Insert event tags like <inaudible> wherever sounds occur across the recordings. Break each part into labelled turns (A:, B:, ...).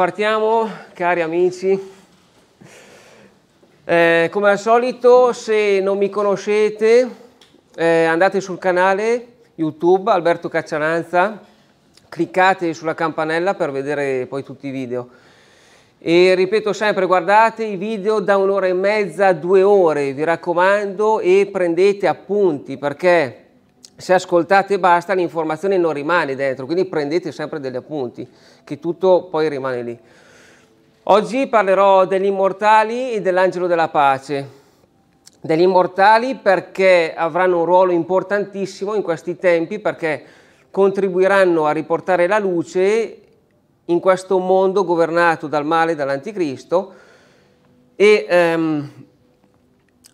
A: partiamo, cari amici. Eh, come al solito, se non mi conoscete, eh, andate sul canale YouTube Alberto Caccialanza, cliccate sulla campanella per vedere poi tutti i video. E ripeto sempre, guardate i video da un'ora e mezza a due ore, vi raccomando, e prendete appunti perché se ascoltate e basta l'informazione non rimane dentro, quindi prendete sempre degli appunti, che tutto poi rimane lì. Oggi parlerò degli immortali e dell'angelo della pace. Degli immortali perché avranno un ruolo importantissimo in questi tempi, perché contribuiranno a riportare la luce in questo mondo governato dal male, dall'anticristo, e ehm,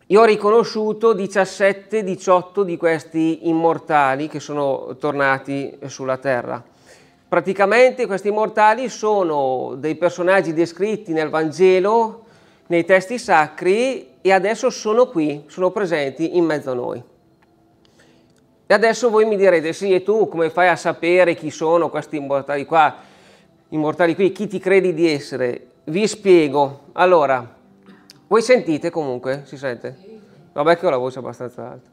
A: io ho riconosciuto 17-18 di questi immortali che sono tornati sulla Terra. Praticamente questi immortali sono dei personaggi descritti nel Vangelo, nei testi sacri e adesso sono qui, sono presenti in mezzo a noi. E adesso voi mi direte, sì, e tu come fai a sapere chi sono questi immortali qua, immortali qui, chi ti credi di essere? Vi spiego. Allora, voi sentite comunque? Si sente? Vabbè che ho la voce abbastanza alta.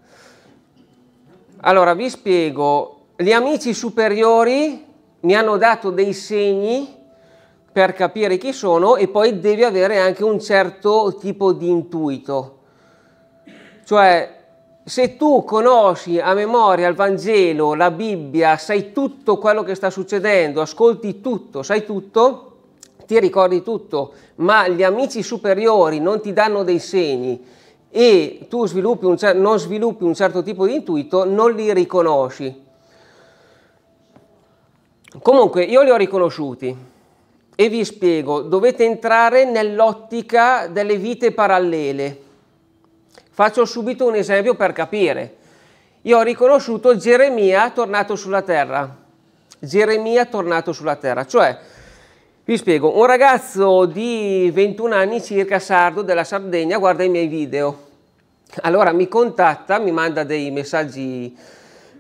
A: Allora, vi spiego. Gli amici superiori mi hanno dato dei segni per capire chi sono e poi devi avere anche un certo tipo di intuito. Cioè, se tu conosci a memoria il Vangelo, la Bibbia, sai tutto quello che sta succedendo, ascolti tutto, sai tutto, ti ricordi tutto, ma gli amici superiori non ti danno dei segni e tu sviluppi un, non sviluppi un certo tipo di intuito, non li riconosci. Comunque, io li ho riconosciuti e vi spiego, dovete entrare nell'ottica delle vite parallele. Faccio subito un esempio per capire. Io ho riconosciuto Geremia tornato sulla terra. Geremia tornato sulla terra, cioè vi spiego, un ragazzo di 21 anni circa, sardo della Sardegna, guarda i miei video. Allora mi contatta, mi manda dei messaggi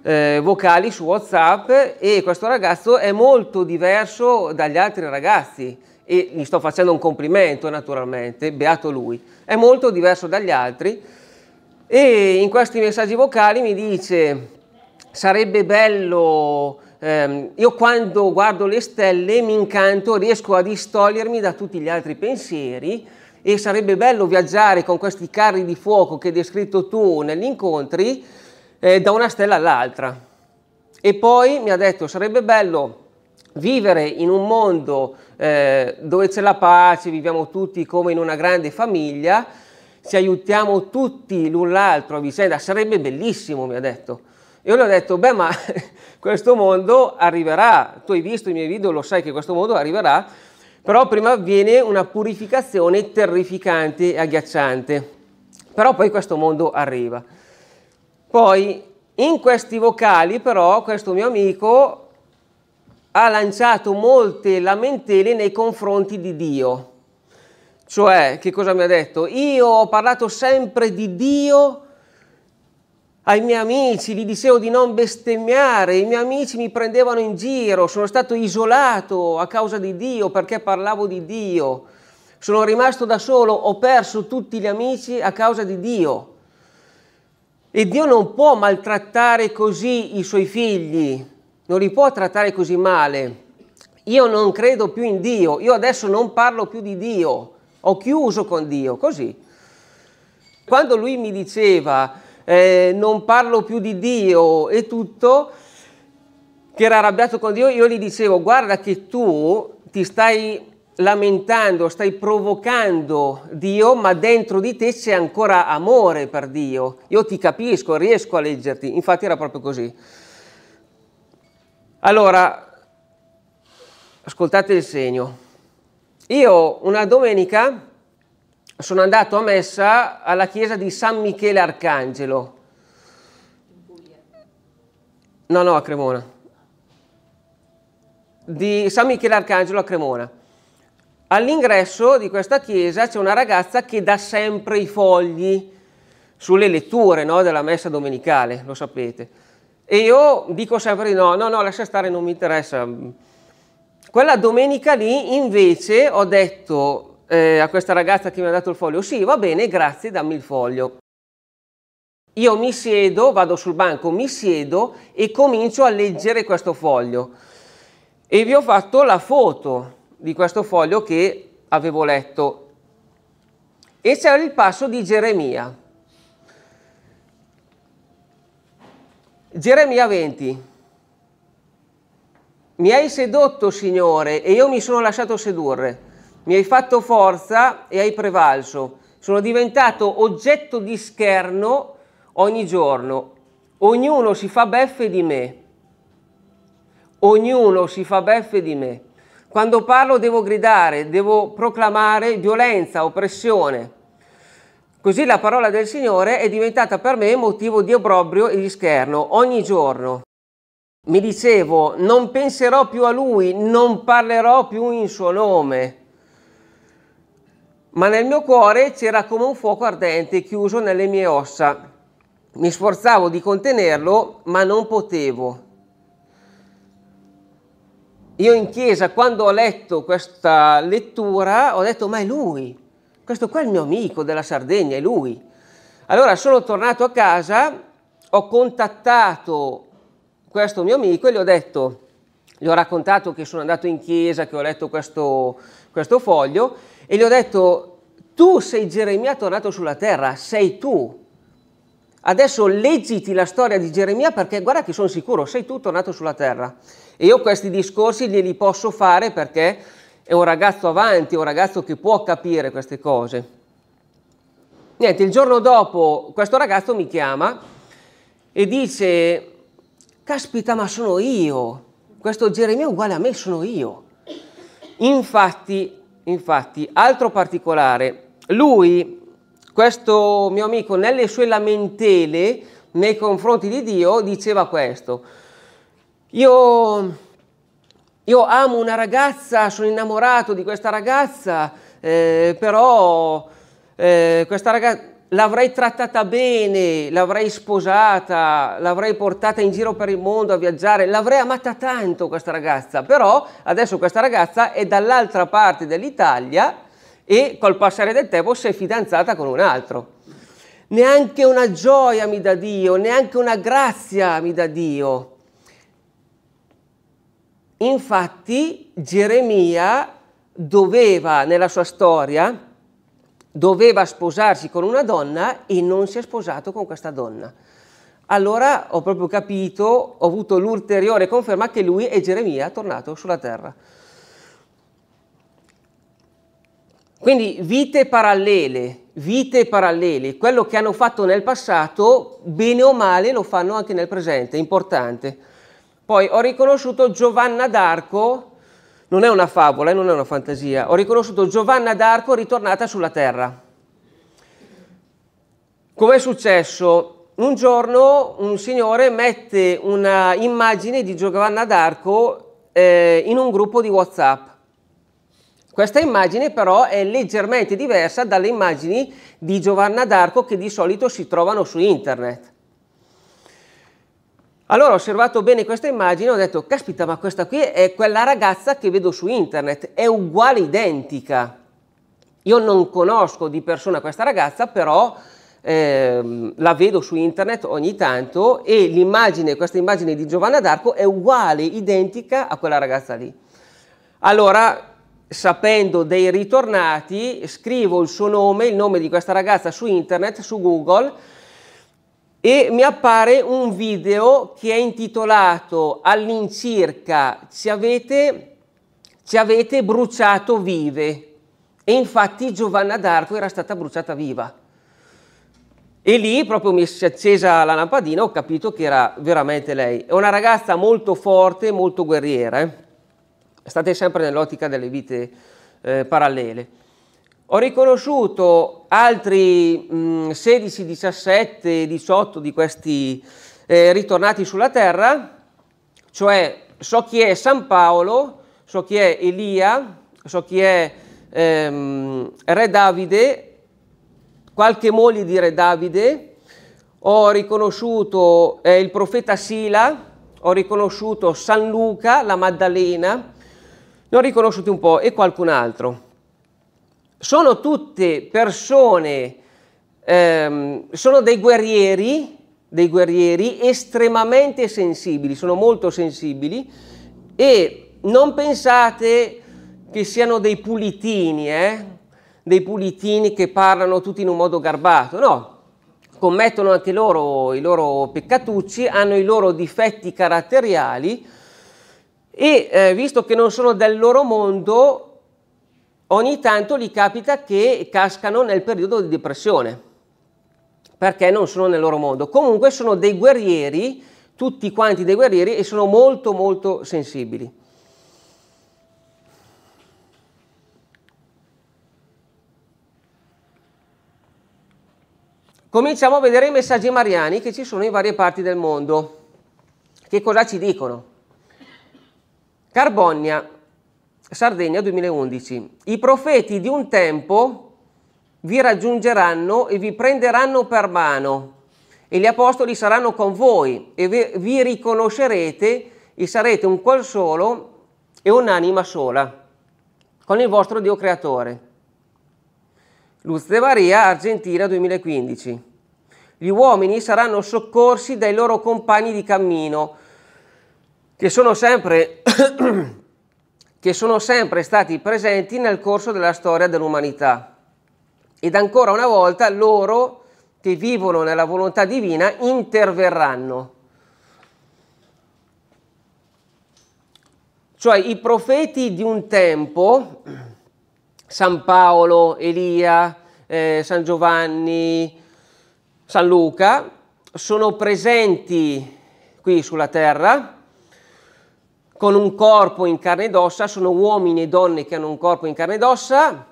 A: eh, vocali su WhatsApp e questo ragazzo è molto diverso dagli altri ragazzi e gli sto facendo un complimento naturalmente, beato lui. È molto diverso dagli altri e in questi messaggi vocali mi dice sarebbe bello ehm, io quando guardo le stelle mi incanto, riesco a distogliermi da tutti gli altri pensieri e sarebbe bello viaggiare con questi carri di fuoco che hai descritto tu negli incontri eh, da una stella all'altra. E poi mi ha detto sarebbe bello vivere in un mondo eh, dove c'è la pace, viviamo tutti come in una grande famiglia, ci aiutiamo tutti l'un l'altro a vicenda, sarebbe bellissimo, mi ha detto. Io le ho detto, beh ma <laughs> questo mondo arriverà, tu hai visto i miei video, lo sai che questo mondo arriverà, però prima avviene una purificazione terrificante e agghiacciante, però poi questo mondo arriva. Poi in questi vocali però questo mio amico ha lanciato molte lamentele nei confronti di Dio. Cioè, che cosa mi ha detto? Io ho parlato sempre di Dio ai miei amici, gli dicevo di non bestemmiare, i miei amici mi prendevano in giro, sono stato isolato a causa di Dio perché parlavo di Dio, sono rimasto da solo, ho perso tutti gli amici a causa di Dio. E Dio non può maltrattare così i suoi figli, non li può trattare così male. Io non credo più in Dio, io adesso non parlo più di Dio, ho chiuso con Dio, così. Quando lui mi diceva eh, non parlo più di Dio e tutto, che era arrabbiato con Dio, io gli dicevo guarda che tu ti stai lamentando, stai provocando Dio, ma dentro di te c'è ancora amore per Dio. Io ti capisco, riesco a leggerti, infatti era proprio così. Allora, ascoltate il segno. Io una domenica sono andato a messa alla chiesa di San Michele Arcangelo. No, no, a Cremona. Di San Michele Arcangelo a Cremona. All'ingresso di questa chiesa c'è una ragazza che dà sempre i fogli sulle letture no, della messa domenicale, lo sapete. E io dico sempre di no, no, no, lascia stare, non mi interessa. Quella domenica lì invece ho detto eh, a questa ragazza che mi ha dato il foglio, sì, va bene, grazie, dammi il foglio. Io mi siedo, vado sul banco, mi siedo e comincio a leggere questo foglio. E vi ho fatto la foto di questo foglio che avevo letto. E c'è il passo di Geremia. Geremia 20. Mi hai sedotto, Signore, e io mi sono lasciato sedurre mi hai fatto forza e hai prevalso. Sono diventato oggetto di scherno ogni giorno. Ognuno si fa beffe di me. Ognuno si fa beffe di me. Quando parlo devo gridare, devo proclamare violenza, oppressione. Così la parola del Signore è diventata per me motivo di obbrobrio e di scherno ogni giorno. Mi dicevo, non penserò più a lui, non parlerò più in suo nome ma nel mio cuore c'era come un fuoco ardente chiuso nelle mie ossa. Mi sforzavo di contenerlo, ma non potevo. Io in chiesa, quando ho letto questa lettura, ho detto, ma è lui, questo qua è il mio amico della Sardegna, è lui. Allora sono tornato a casa, ho contattato questo mio amico e gli ho detto, gli ho raccontato che sono andato in chiesa, che ho letto questo, questo foglio e gli ho detto, tu sei Geremia tornato sulla terra, sei tu. Adesso leggiti la storia di Geremia perché guarda che sono sicuro, sei tu tornato sulla terra. E io questi discorsi glieli posso fare perché è un ragazzo avanti, un ragazzo che può capire queste cose. Niente, il giorno dopo questo ragazzo mi chiama e dice, caspita ma sono io, questo Geremia è uguale a me, sono io. Infatti Infatti, altro particolare, lui, questo mio amico, nelle sue lamentele nei confronti di Dio, diceva questo. Io, io amo una ragazza, sono innamorato di questa ragazza, eh, però eh, questa ragazza l'avrei trattata bene, l'avrei sposata, l'avrei portata in giro per il mondo a viaggiare, l'avrei amata tanto questa ragazza, però adesso questa ragazza è dall'altra parte dell'Italia e col passare del tempo si è fidanzata con un altro. Neanche una gioia mi dà Dio, neanche una grazia mi dà Dio. Infatti Geremia doveva nella sua storia doveva sposarsi con una donna e non si è sposato con questa donna. Allora ho proprio capito, ho avuto l'ulteriore conferma che lui è Geremia tornato sulla terra. Quindi vite parallele, vite parallele, quello che hanno fatto nel passato, bene o male, lo fanno anche nel presente, importante. Poi ho riconosciuto Giovanna d'Arco, non è una favola e eh, non è una fantasia. Ho riconosciuto Giovanna d'Arco ritornata sulla terra. Com'è successo? Un giorno un signore mette un'immagine di Giovanna d'Arco eh, in un gruppo di WhatsApp. Questa immagine però è leggermente diversa dalle immagini di Giovanna d'Arco che di solito si trovano su internet. Allora ho osservato bene questa immagine e ho detto, caspita, ma questa qui è quella ragazza che vedo su internet, è uguale identica. Io non conosco di persona questa ragazza, però eh, la vedo su internet ogni tanto e l'immagine, questa immagine di Giovanna d'Arco è uguale, identica a quella ragazza lì. Allora, sapendo dei ritornati, scrivo il suo nome, il nome di questa ragazza su internet, su Google, e mi appare un video che è intitolato all'incirca ci avete, ci avete bruciato vive e infatti Giovanna d'Arco era stata bruciata viva. E lì proprio mi si è accesa la lampadina, ho capito che era veramente lei. È una ragazza molto forte, molto guerriera. Eh? State sempre nell'ottica delle vite eh, parallele. Ho riconosciuto altri 16, 17, 18 di questi eh, ritornati sulla terra, cioè so chi è San Paolo, so chi è Elia, so chi è ehm, Re Davide, qualche moglie di Re Davide, ho riconosciuto eh, il profeta Sila, ho riconosciuto San Luca, la Maddalena, ne ho riconosciuti un po' e qualcun altro sono tutte persone, ehm, sono dei guerrieri, dei guerrieri estremamente sensibili, sono molto sensibili e non pensate che siano dei pulitini, eh? dei pulitini che parlano tutti in un modo garbato, no, commettono anche loro i loro peccatucci, hanno i loro difetti caratteriali e eh, visto che non sono del loro mondo ogni tanto gli capita che cascano nel periodo di depressione perché non sono nel loro mondo. Comunque sono dei guerrieri, tutti quanti dei guerrieri, e sono molto molto sensibili. Cominciamo a vedere i messaggi mariani che ci sono in varie parti del mondo. Che cosa ci dicono? Carbonia, Sardegna 2011. I profeti di un tempo vi raggiungeranno e vi prenderanno per mano e gli apostoli saranno con voi e vi riconoscerete e sarete un cuor solo e un'anima sola con il vostro Dio creatore. Luz de Maria, Argentina 2015. Gli uomini saranno soccorsi dai loro compagni di cammino, che sono sempre che sono sempre stati presenti nel corso della storia dell'umanità. Ed ancora una volta loro che vivono nella volontà divina interverranno. Cioè i profeti di un tempo, San Paolo, Elia, eh, San Giovanni, San Luca, sono presenti qui sulla terra, con un corpo in carne ed ossa, sono uomini e donne che hanno un corpo in carne ed ossa,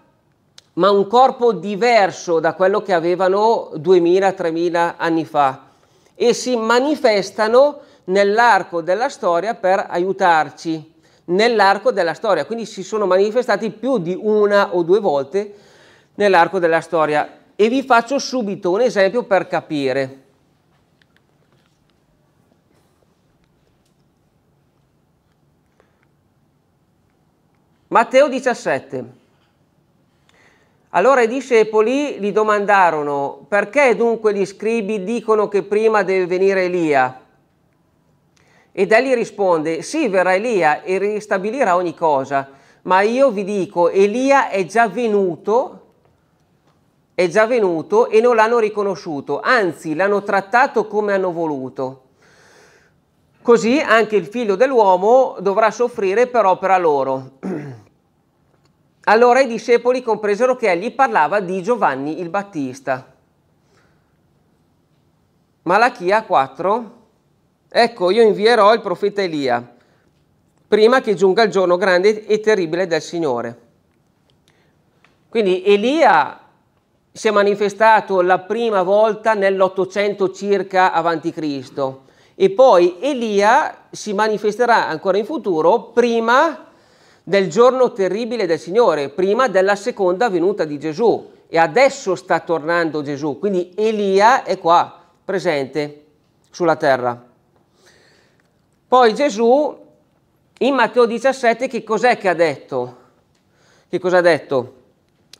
A: ma un corpo diverso da quello che avevano 2000-3000 anni fa e si manifestano nell'arco della storia per aiutarci, nell'arco della storia, quindi si sono manifestati più di una o due volte nell'arco della storia. E vi faccio subito un esempio per capire. Matteo 17. Allora i discepoli gli domandarono perché dunque gli scribi dicono che prima deve venire Elia? Ed egli risponde, sì, verrà Elia e ristabilirà ogni cosa, ma io vi dico, Elia è già venuto, è già venuto e non l'hanno riconosciuto, anzi l'hanno trattato come hanno voluto. Così anche il figlio dell'uomo dovrà soffrire per opera loro. Allora i discepoli compresero che egli parlava di Giovanni il Battista. Malachia 4. Ecco, io invierò il profeta Elia, prima che giunga il giorno grande e terribile del Signore. Quindi Elia si è manifestato la prima volta nell'Ottocento circa avanti Cristo e poi Elia si manifesterà ancora in futuro prima del giorno terribile del Signore, prima della seconda venuta di Gesù. E adesso sta tornando Gesù, quindi Elia è qua, presente sulla terra. Poi Gesù in Matteo 17 che cos'è che ha detto? Che cosa ha detto?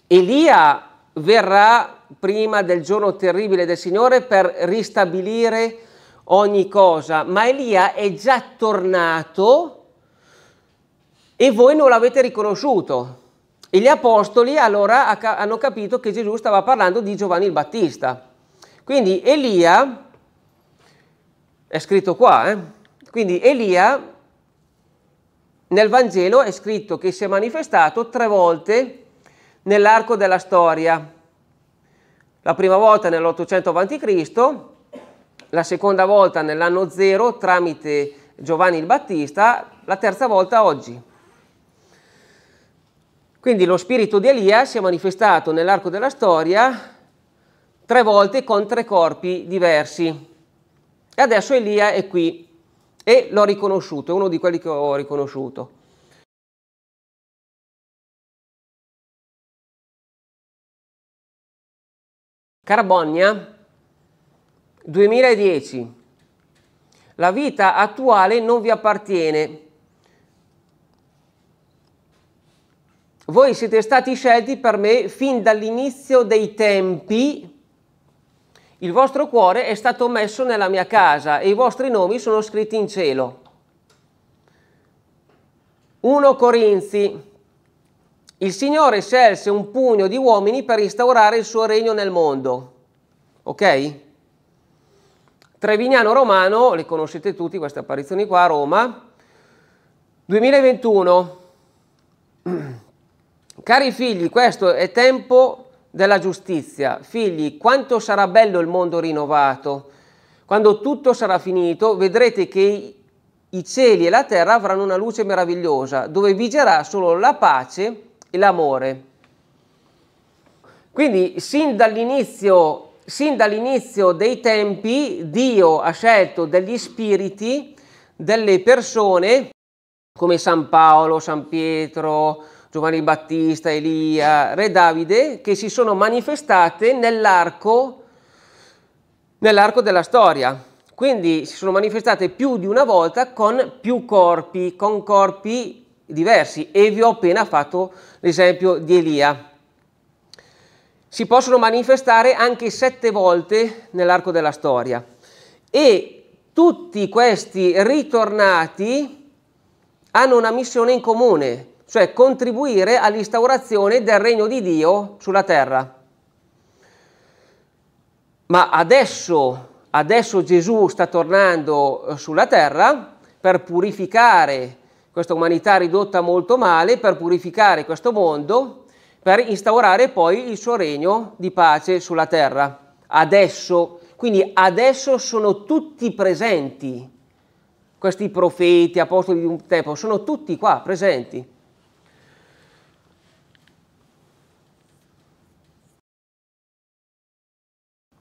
A: Elia verrà prima del giorno terribile del Signore per ristabilire ogni cosa, ma Elia è già tornato e voi non l'avete riconosciuto. E gli apostoli allora hanno capito che Gesù stava parlando di Giovanni il Battista. Quindi Elia, è scritto qua, eh? quindi Elia nel Vangelo è scritto che si è manifestato tre volte nell'arco della storia. La prima volta nell'800 a.C., la seconda volta nell'anno zero tramite Giovanni il Battista, la terza volta oggi. Quindi lo spirito di Elia si è manifestato nell'arco della storia tre volte con tre corpi diversi. E adesso Elia è qui e l'ho riconosciuto, è uno di quelli che ho riconosciuto. Carbogna 2010. La vita attuale non vi appartiene. Voi siete stati scelti per me fin dall'inizio dei tempi. Il vostro cuore è stato messo nella mia casa e i vostri nomi sono scritti in cielo. 1 Corinzi. Il Signore scelse un pugno di uomini per instaurare il suo regno nel mondo. Ok? Trevignano Romano, le conoscete tutti queste apparizioni qua a Roma. 2021. <clears throat> Cari figli, questo è tempo della giustizia. Figli, quanto sarà bello il mondo rinnovato. Quando tutto sarà finito, vedrete che i cieli e la terra avranno una luce meravigliosa, dove vigerà solo la pace e l'amore. Quindi, sin dall'inizio sin dall'inizio dei tempi Dio ha scelto degli spiriti, delle persone come San Paolo, San Pietro, Giovanni Battista, Elia, Re Davide, che si sono manifestate nell'arco, nell'arco della storia. Quindi si sono manifestate più di una volta con più corpi, con corpi diversi. E vi ho appena fatto l'esempio di Elia si possono manifestare anche sette volte nell'arco della storia e tutti questi ritornati hanno una missione in comune, cioè contribuire all'instaurazione del regno di Dio sulla terra. Ma adesso, adesso Gesù sta tornando eh, sulla terra per purificare questa umanità ridotta molto male, per purificare questo mondo per instaurare poi il suo regno di pace sulla terra. Adesso, quindi adesso sono tutti presenti, questi profeti, apostoli di un tempo, sono tutti qua presenti.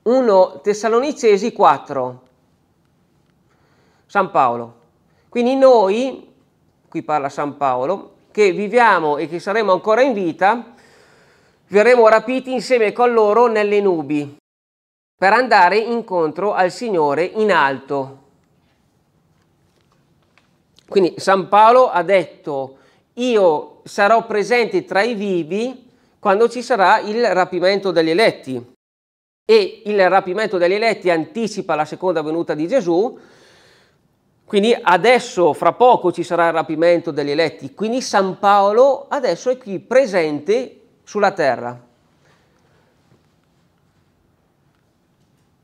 A: Uno Tessalonicesi 4, San Paolo. Quindi noi, qui parla San Paolo, che viviamo e che saremo ancora in vita, verremo rapiti insieme con loro nelle nubi per andare incontro al Signore in alto. Quindi San Paolo ha detto io sarò presente tra i vivi quando ci sarà il rapimento degli eletti e il rapimento degli eletti anticipa la seconda venuta di Gesù, quindi adesso, fra poco, ci sarà il rapimento degli eletti. Quindi San Paolo adesso è qui presente sulla terra.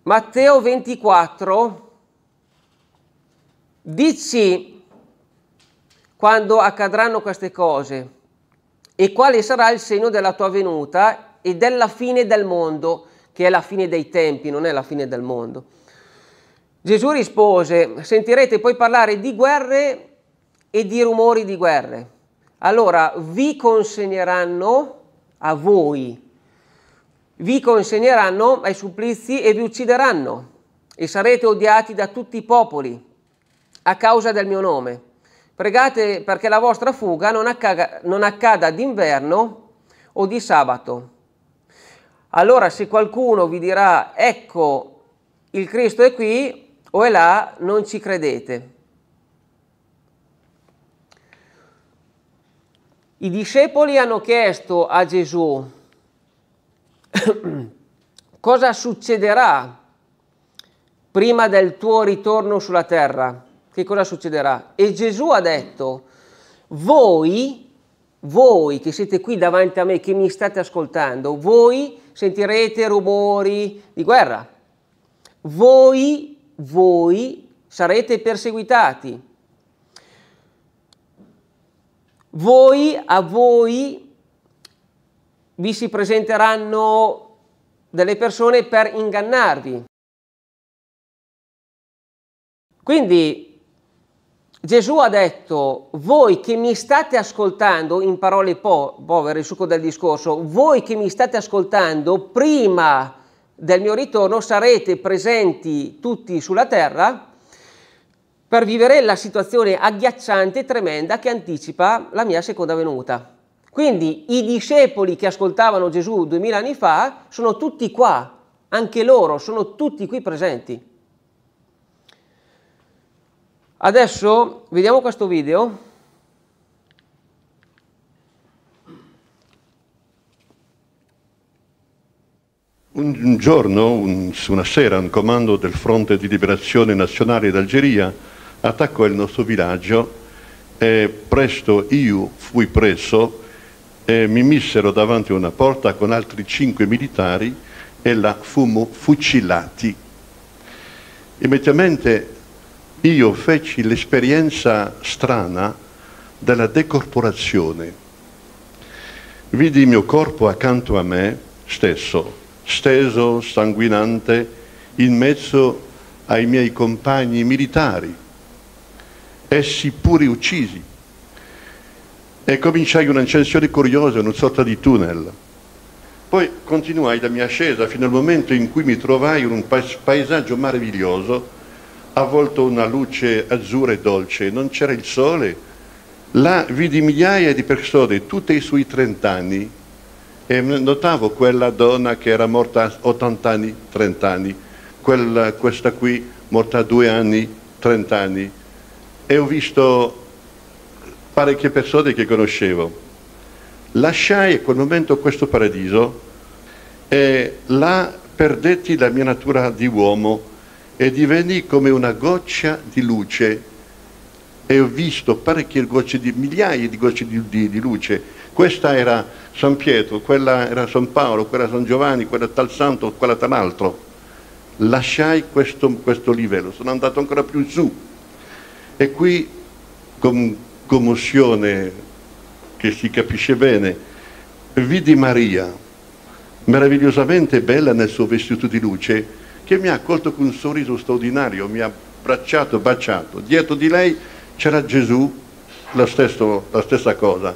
A: Matteo 24, dici quando accadranno queste cose e quale sarà il segno della tua venuta e della fine del mondo, che è la fine dei tempi, non è la fine del mondo. Gesù rispose, sentirete poi parlare di guerre e di rumori di guerre. Allora vi consegneranno a voi. Vi consegneranno ai supplizi e vi uccideranno e sarete odiati da tutti i popoli a causa del mio nome. Pregate perché la vostra fuga non accada, non accada d'inverno o di sabato. Allora se qualcuno vi dirà ecco il Cristo è qui o è là, non ci credete I discepoli hanno chiesto a Gesù <clears throat> cosa succederà prima del tuo ritorno sulla terra. Che cosa succederà? E Gesù ha detto, voi, voi che siete qui davanti a me, che mi state ascoltando, voi sentirete rumori di guerra. Voi, voi sarete perseguitati voi, a voi vi si presenteranno delle persone per ingannarvi. Quindi Gesù ha detto, voi che mi state ascoltando, in parole po povere, il succo del discorso, voi che mi state ascoltando, prima del mio ritorno sarete presenti tutti sulla terra per vivere la situazione agghiacciante e tremenda che anticipa la mia seconda venuta. Quindi i discepoli che ascoltavano Gesù duemila anni fa sono tutti qua, anche loro sono tutti qui presenti. Adesso vediamo questo video.
B: Un giorno, un, una sera, un comando del Fronte di Liberazione Nazionale d'Algeria attaccò il nostro villaggio e presto io fui preso e mi missero davanti a una porta con altri cinque militari e la fummo fucilati. Immediatamente io feci l'esperienza strana della decorporazione. Vidi il mio corpo accanto a me stesso, steso, sanguinante, in mezzo ai miei compagni militari essi pure uccisi. E cominciai un'ascensione curiosa, una sorta di tunnel. Poi continuai la mia ascesa fino al momento in cui mi trovai in un paesaggio meraviglioso, avvolto una luce azzurra e dolce, non c'era il sole. Là vidi migliaia di persone, tutte sui 30 anni, e notavo quella donna che era morta a 80 anni, 30 anni, quella, questa qui morta a 2 anni, 30 anni, e ho visto parecchie persone che conoscevo. Lasciai a quel momento questo paradiso e là perdetti la mia natura di uomo e divenni come una goccia di luce e ho visto parecchie gocce di migliaia di gocce di, di, di luce. Questa era San Pietro, quella era San Paolo, quella San Giovanni, quella tal santo, quella tal altro. Lasciai questo, questo livello, sono andato ancora più su e qui con commozione che si capisce bene, vidi Maria, meravigliosamente bella nel suo vestito di luce, che mi ha accolto con un sorriso straordinario, mi ha abbracciato, baciato. Dietro di lei c'era Gesù, la, stesso, la stessa cosa.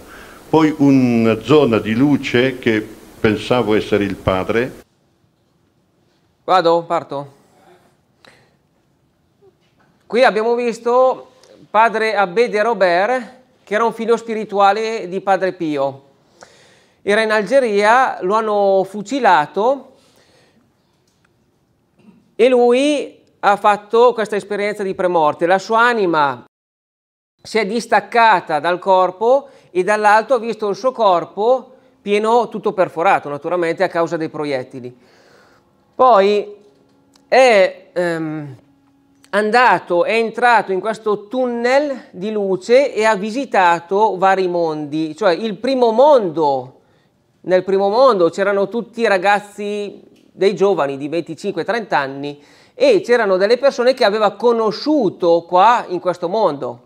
B: Poi una zona di luce che pensavo essere il Padre.
A: Vado, parto. Qui abbiamo visto padre de Robert, che era un figlio spirituale di padre Pio. Era in Algeria, lo hanno fucilato e lui ha fatto questa esperienza di premorte. La sua anima si è distaccata dal corpo e dall'alto ha visto il suo corpo pieno, tutto perforato naturalmente a causa dei proiettili. Poi è... Ehm, andato, è entrato in questo tunnel di luce e ha visitato vari mondi, cioè il primo mondo, nel primo mondo c'erano tutti i ragazzi dei giovani di 25-30 anni e c'erano delle persone che aveva conosciuto qua in questo mondo.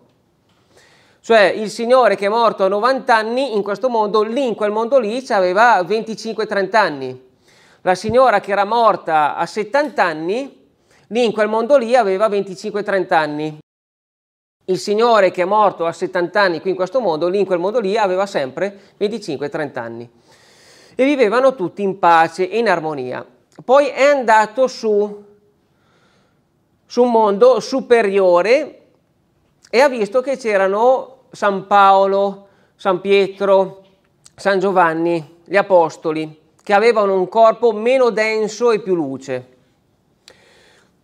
A: Cioè il Signore che è morto a 90 anni in questo mondo, lì in quel mondo lì aveva 25-30 anni. La signora che era morta a 70 anni Lì in quel mondo lì aveva 25-30 anni. Il Signore che è morto a 70 anni qui in questo mondo, lì in quel mondo lì aveva sempre 25-30 anni. E vivevano tutti in pace e in armonia. Poi è andato su, su un mondo superiore e ha visto che c'erano San Paolo, San Pietro, San Giovanni, gli apostoli, che avevano un corpo meno denso e più luce.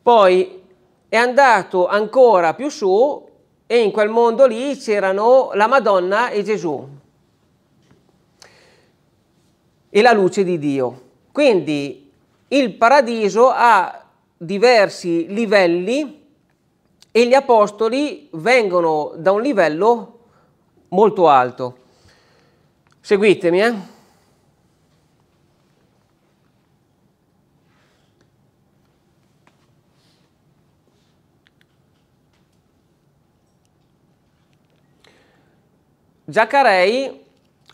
A: Poi è andato ancora più su e in quel mondo lì c'erano la Madonna e Gesù e la luce di Dio. Quindi il paradiso ha diversi livelli e gli apostoli vengono da un livello molto alto. Seguitemi, eh? Giacarei,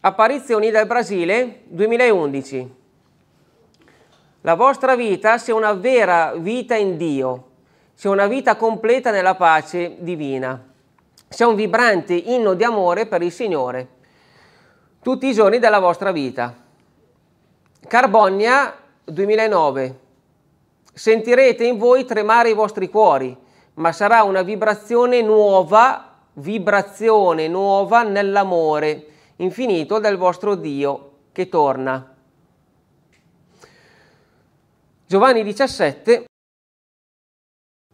A: apparizioni dal Brasile 2011. La vostra vita sia una vera vita in Dio, sia una vita completa nella pace divina, sia un vibrante inno di amore per il Signore tutti i giorni della vostra vita. Carbonia 2009. Sentirete in voi tremare i vostri cuori, ma sarà una vibrazione nuova vibrazione nuova nell'amore infinito del vostro Dio che torna. Giovanni 17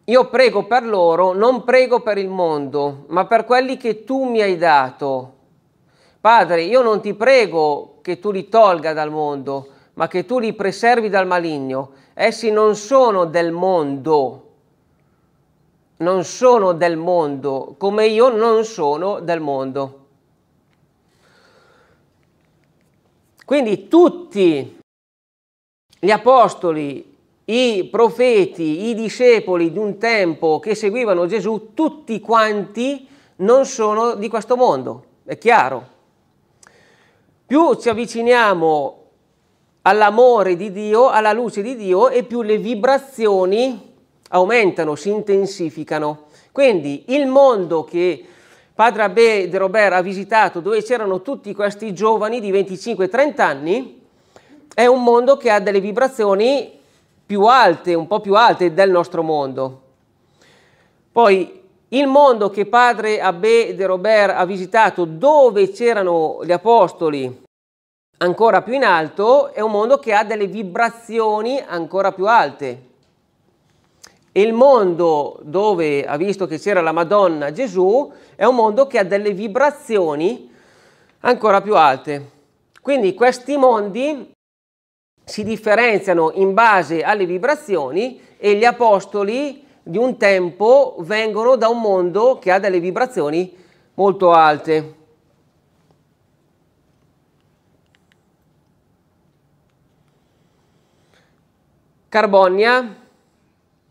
A: Io prego per loro, non prego per il mondo, ma per quelli che tu mi hai dato. Padre, io non ti prego che tu li tolga dal mondo, ma che tu li preservi dal maligno. Essi non sono del mondo, non sono del mondo, come io non sono del mondo. Quindi tutti gli apostoli, i profeti, i discepoli di un tempo che seguivano Gesù, tutti quanti non sono di questo mondo, è chiaro. Più ci avviciniamo all'amore di Dio, alla luce di Dio e più le vibrazioni aumentano, si intensificano. Quindi il mondo che Padre Abbé de Robert ha visitato, dove c'erano tutti questi giovani di 25-30 anni, è un mondo che ha delle vibrazioni più alte, un po' più alte del nostro mondo. Poi il mondo che padre Abbé de Robert ha visitato, dove c'erano gli apostoli ancora più in alto, è un mondo che ha delle vibrazioni ancora più alte. E il mondo dove ha visto che c'era la Madonna Gesù è un mondo che ha delle vibrazioni ancora più alte. Quindi questi mondi si differenziano in base alle vibrazioni e gli apostoli di un tempo vengono da un mondo che ha delle vibrazioni molto alte. Carbonia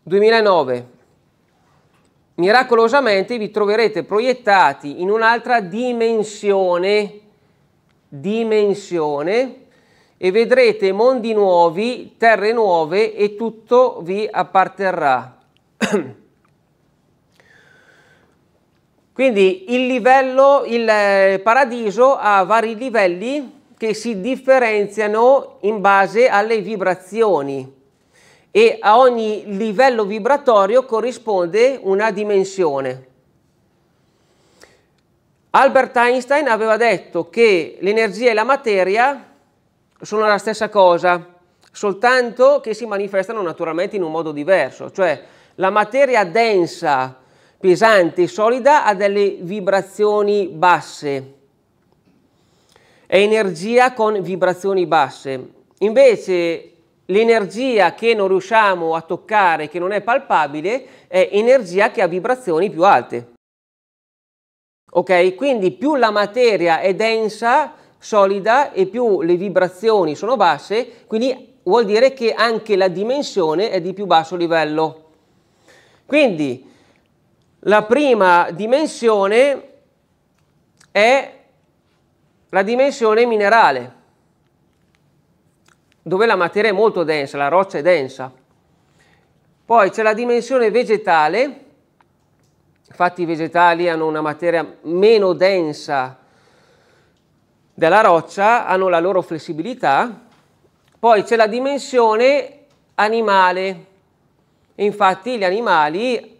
A: 2009. Miracolosamente vi troverete proiettati in un'altra dimensione, dimensione, e vedrete mondi nuovi, terre nuove e tutto vi apparterrà. <clears throat> Quindi il livello, il eh, paradiso ha vari livelli che si differenziano in base alle vibrazioni e a ogni livello vibratorio corrisponde una dimensione. Albert Einstein aveva detto che l'energia e la materia sono la stessa cosa, soltanto che si manifestano naturalmente in un modo diverso, cioè la materia densa, pesante e solida ha delle vibrazioni basse, è energia con vibrazioni basse. Invece l'energia che non riusciamo a toccare, che non è palpabile, è energia che ha vibrazioni più alte. Ok? Quindi più la materia è densa, solida e più le vibrazioni sono basse, quindi vuol dire che anche la dimensione è di più basso livello. Quindi la prima dimensione è la dimensione minerale dove la materia è molto densa, la roccia è densa. Poi c'è la dimensione vegetale, infatti i vegetali hanno una materia meno densa della roccia, hanno la loro flessibilità. Poi c'è la dimensione animale, infatti gli animali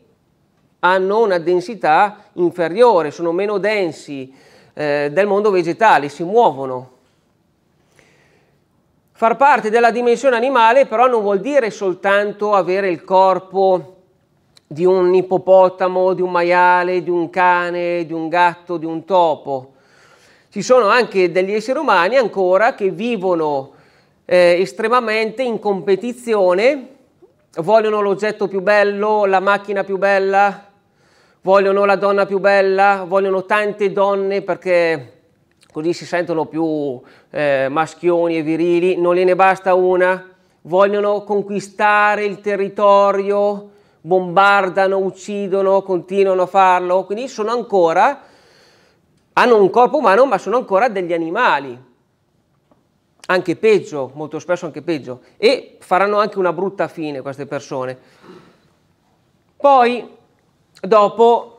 A: hanno una densità inferiore, sono meno densi eh, del mondo vegetale, si muovono, Far parte della dimensione animale però non vuol dire soltanto avere il corpo di un ippopotamo, di un maiale, di un cane, di un gatto, di un topo. Ci sono anche degli esseri umani ancora che vivono eh, estremamente in competizione, vogliono l'oggetto più bello, la macchina più bella, vogliono la donna più bella, vogliono tante donne perché così si sentono più eh, maschioni e virili, non gliene basta una, vogliono conquistare il territorio, bombardano, uccidono, continuano a farlo, quindi sono ancora, hanno un corpo umano ma sono ancora degli animali, anche peggio, molto spesso anche peggio, e faranno anche una brutta fine queste persone. Poi, dopo,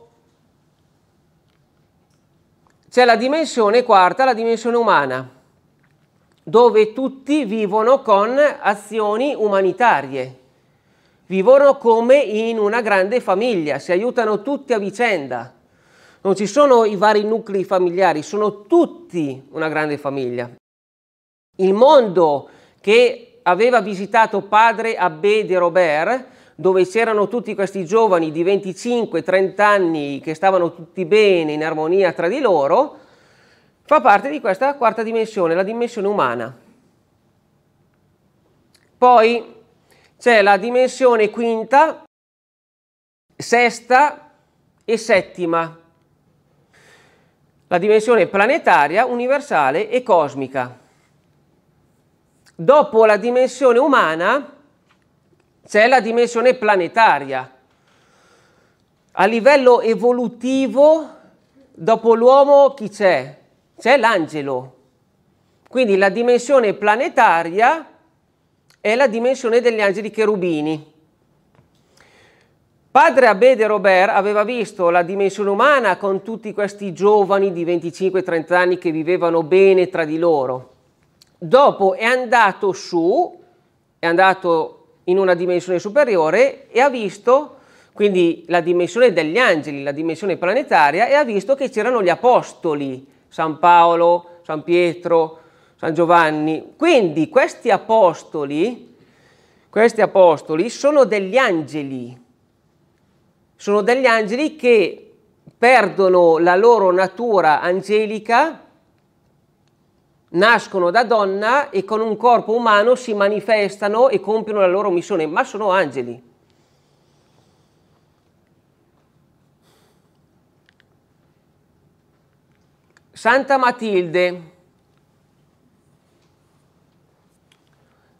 A: c'è la dimensione quarta, la dimensione umana, dove tutti vivono con azioni umanitarie, vivono come in una grande famiglia, si aiutano tutti a vicenda. Non ci sono i vari nuclei familiari, sono tutti una grande famiglia. Il mondo che aveva visitato padre Abbé de Robert dove c'erano tutti questi giovani di 25-30 anni che stavano tutti bene, in armonia tra di loro, fa parte di questa quarta dimensione, la dimensione umana. Poi c'è la dimensione quinta, sesta e settima, la dimensione planetaria, universale e cosmica. Dopo la dimensione umana c'è la dimensione planetaria. A livello evolutivo, dopo l'uomo chi c'è? C'è l'angelo. Quindi la dimensione planetaria è la dimensione degli angeli cherubini. Padre Abede Robert aveva visto la dimensione umana con tutti questi giovani di 25-30 anni che vivevano bene tra di loro. Dopo è andato su, è andato in una dimensione superiore e ha visto quindi la dimensione degli angeli, la dimensione planetaria e ha visto che c'erano gli apostoli, San Paolo, San Pietro, San Giovanni. Quindi questi apostoli, questi apostoli sono degli angeli, sono degli angeli che perdono la loro natura angelica nascono da donna e con un corpo umano si manifestano e compiono la loro missione, ma sono angeli. Santa Matilde.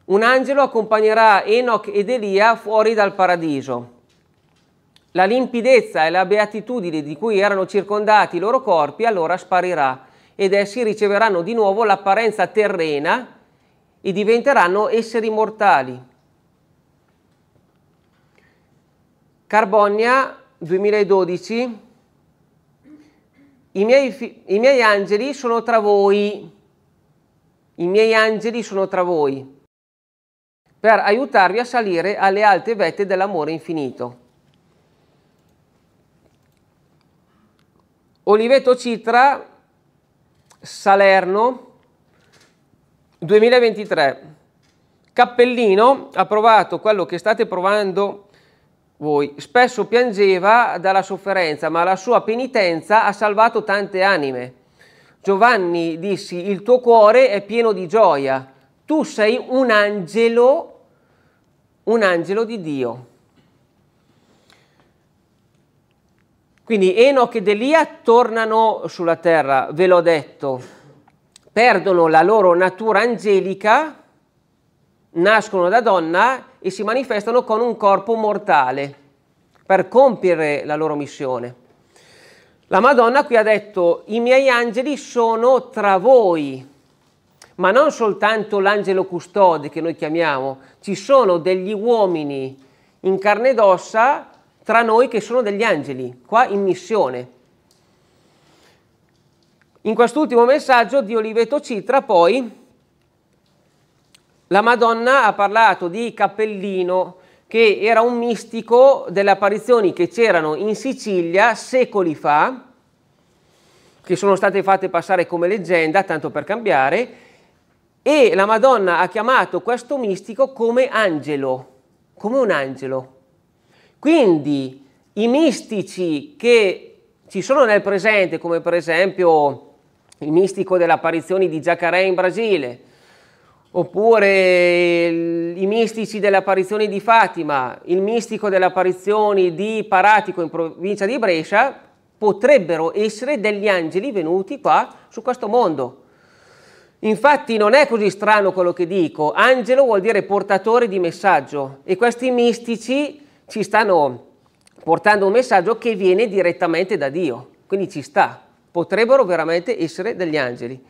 A: Un angelo accompagnerà Enoch ed Elia fuori dal paradiso. La limpidezza e la beatitudine di cui erano circondati i loro corpi allora sparirà ed essi riceveranno di nuovo l'apparenza terrena e diventeranno esseri mortali. Carbonia 2012 I miei, I miei angeli sono tra voi. I miei angeli sono tra voi per aiutarvi a salire alle alte vette dell'amore infinito. Oliveto Citra Salerno 2023. Cappellino ha provato quello che state provando voi. Spesso piangeva dalla sofferenza, ma la sua penitenza ha salvato tante anime. Giovanni dissi, il tuo cuore è pieno di gioia. Tu sei un angelo, un angelo di Dio. Quindi Enoch ed Elia tornano sulla terra, ve l'ho detto, perdono la loro natura angelica, nascono da donna e si manifestano con un corpo mortale per compiere la loro missione. La Madonna qui ha detto, i miei angeli sono tra voi, ma non soltanto l'angelo custode che noi chiamiamo, ci sono degli uomini in carne ed ossa tra noi che sono degli angeli, qua in missione. In quest'ultimo messaggio di Oliveto Citra poi la Madonna ha parlato di Cappellino, che era un mistico delle apparizioni che c'erano in Sicilia secoli fa, che sono state fatte passare come leggenda, tanto per cambiare, e la Madonna ha chiamato questo mistico come angelo, come un angelo. Quindi i mistici che ci sono nel presente, come per esempio il mistico delle apparizioni di Giacarè in Brasile, oppure il, i mistici delle apparizioni di Fatima, il mistico delle apparizioni di Paratico in provincia di Brescia, potrebbero essere degli angeli venuti qua su questo mondo. Infatti non è così strano quello che dico, angelo vuol dire portatore di messaggio e questi mistici ci stanno portando un messaggio che viene direttamente da Dio, quindi ci sta, potrebbero veramente essere degli angeli.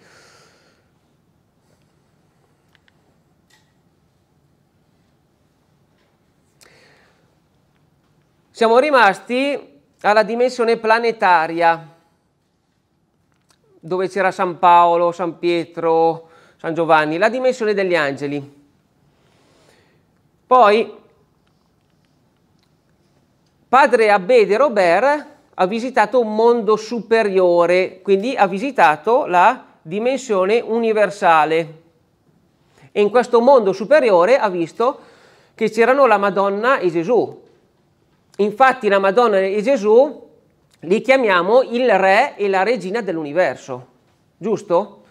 A: Siamo rimasti alla dimensione planetaria, dove c'era San Paolo, San Pietro, San Giovanni, la dimensione degli angeli. Poi Padre Abbé de Robert ha visitato un mondo superiore, quindi ha visitato la dimensione universale. E in questo mondo superiore ha visto che c'erano la Madonna e Gesù. Infatti la Madonna e Gesù li chiamiamo il re e la regina dell'universo, giusto?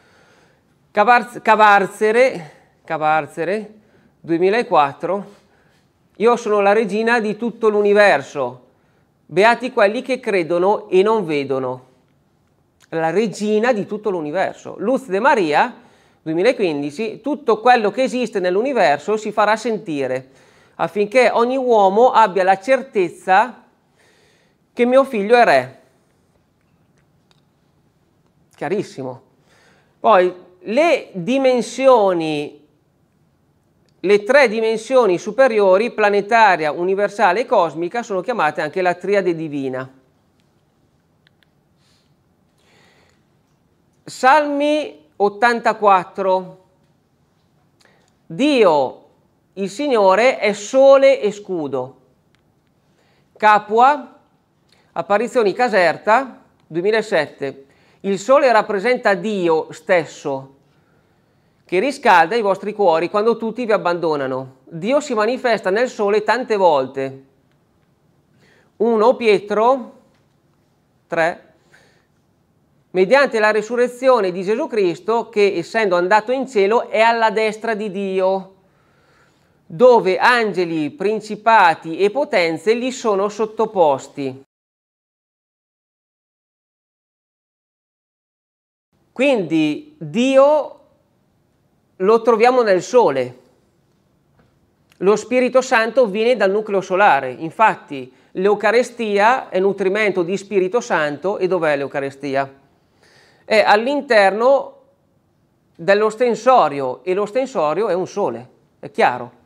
A: Cavarzere, Cavarzere, 2004 io sono la regina di tutto l'universo. Beati quelli che credono e non vedono. La regina di tutto l'universo. Luz de Maria, 2015, tutto quello che esiste nell'universo si farà sentire affinché ogni uomo abbia la certezza che mio figlio è re. Chiarissimo. Poi le dimensioni le tre dimensioni superiori, planetaria, universale e cosmica, sono chiamate anche la triade divina. Salmi 84. Dio, il Signore, è sole e scudo. Capua, apparizioni Caserta, 2007. Il sole rappresenta Dio stesso, che riscalda i vostri cuori quando tutti vi abbandonano. Dio si manifesta nel sole tante volte. 1 Pietro 3 mediante la risurrezione di Gesù Cristo che essendo andato in cielo è alla destra di Dio dove angeli, principati e potenze gli sono sottoposti. Quindi Dio lo troviamo nel Sole. Lo Spirito Santo viene dal nucleo solare, infatti l'Eucarestia è nutrimento di Spirito Santo e dov'è l'Eucarestia? È all'interno dello stensorio e lo stensorio è un sole, è chiaro.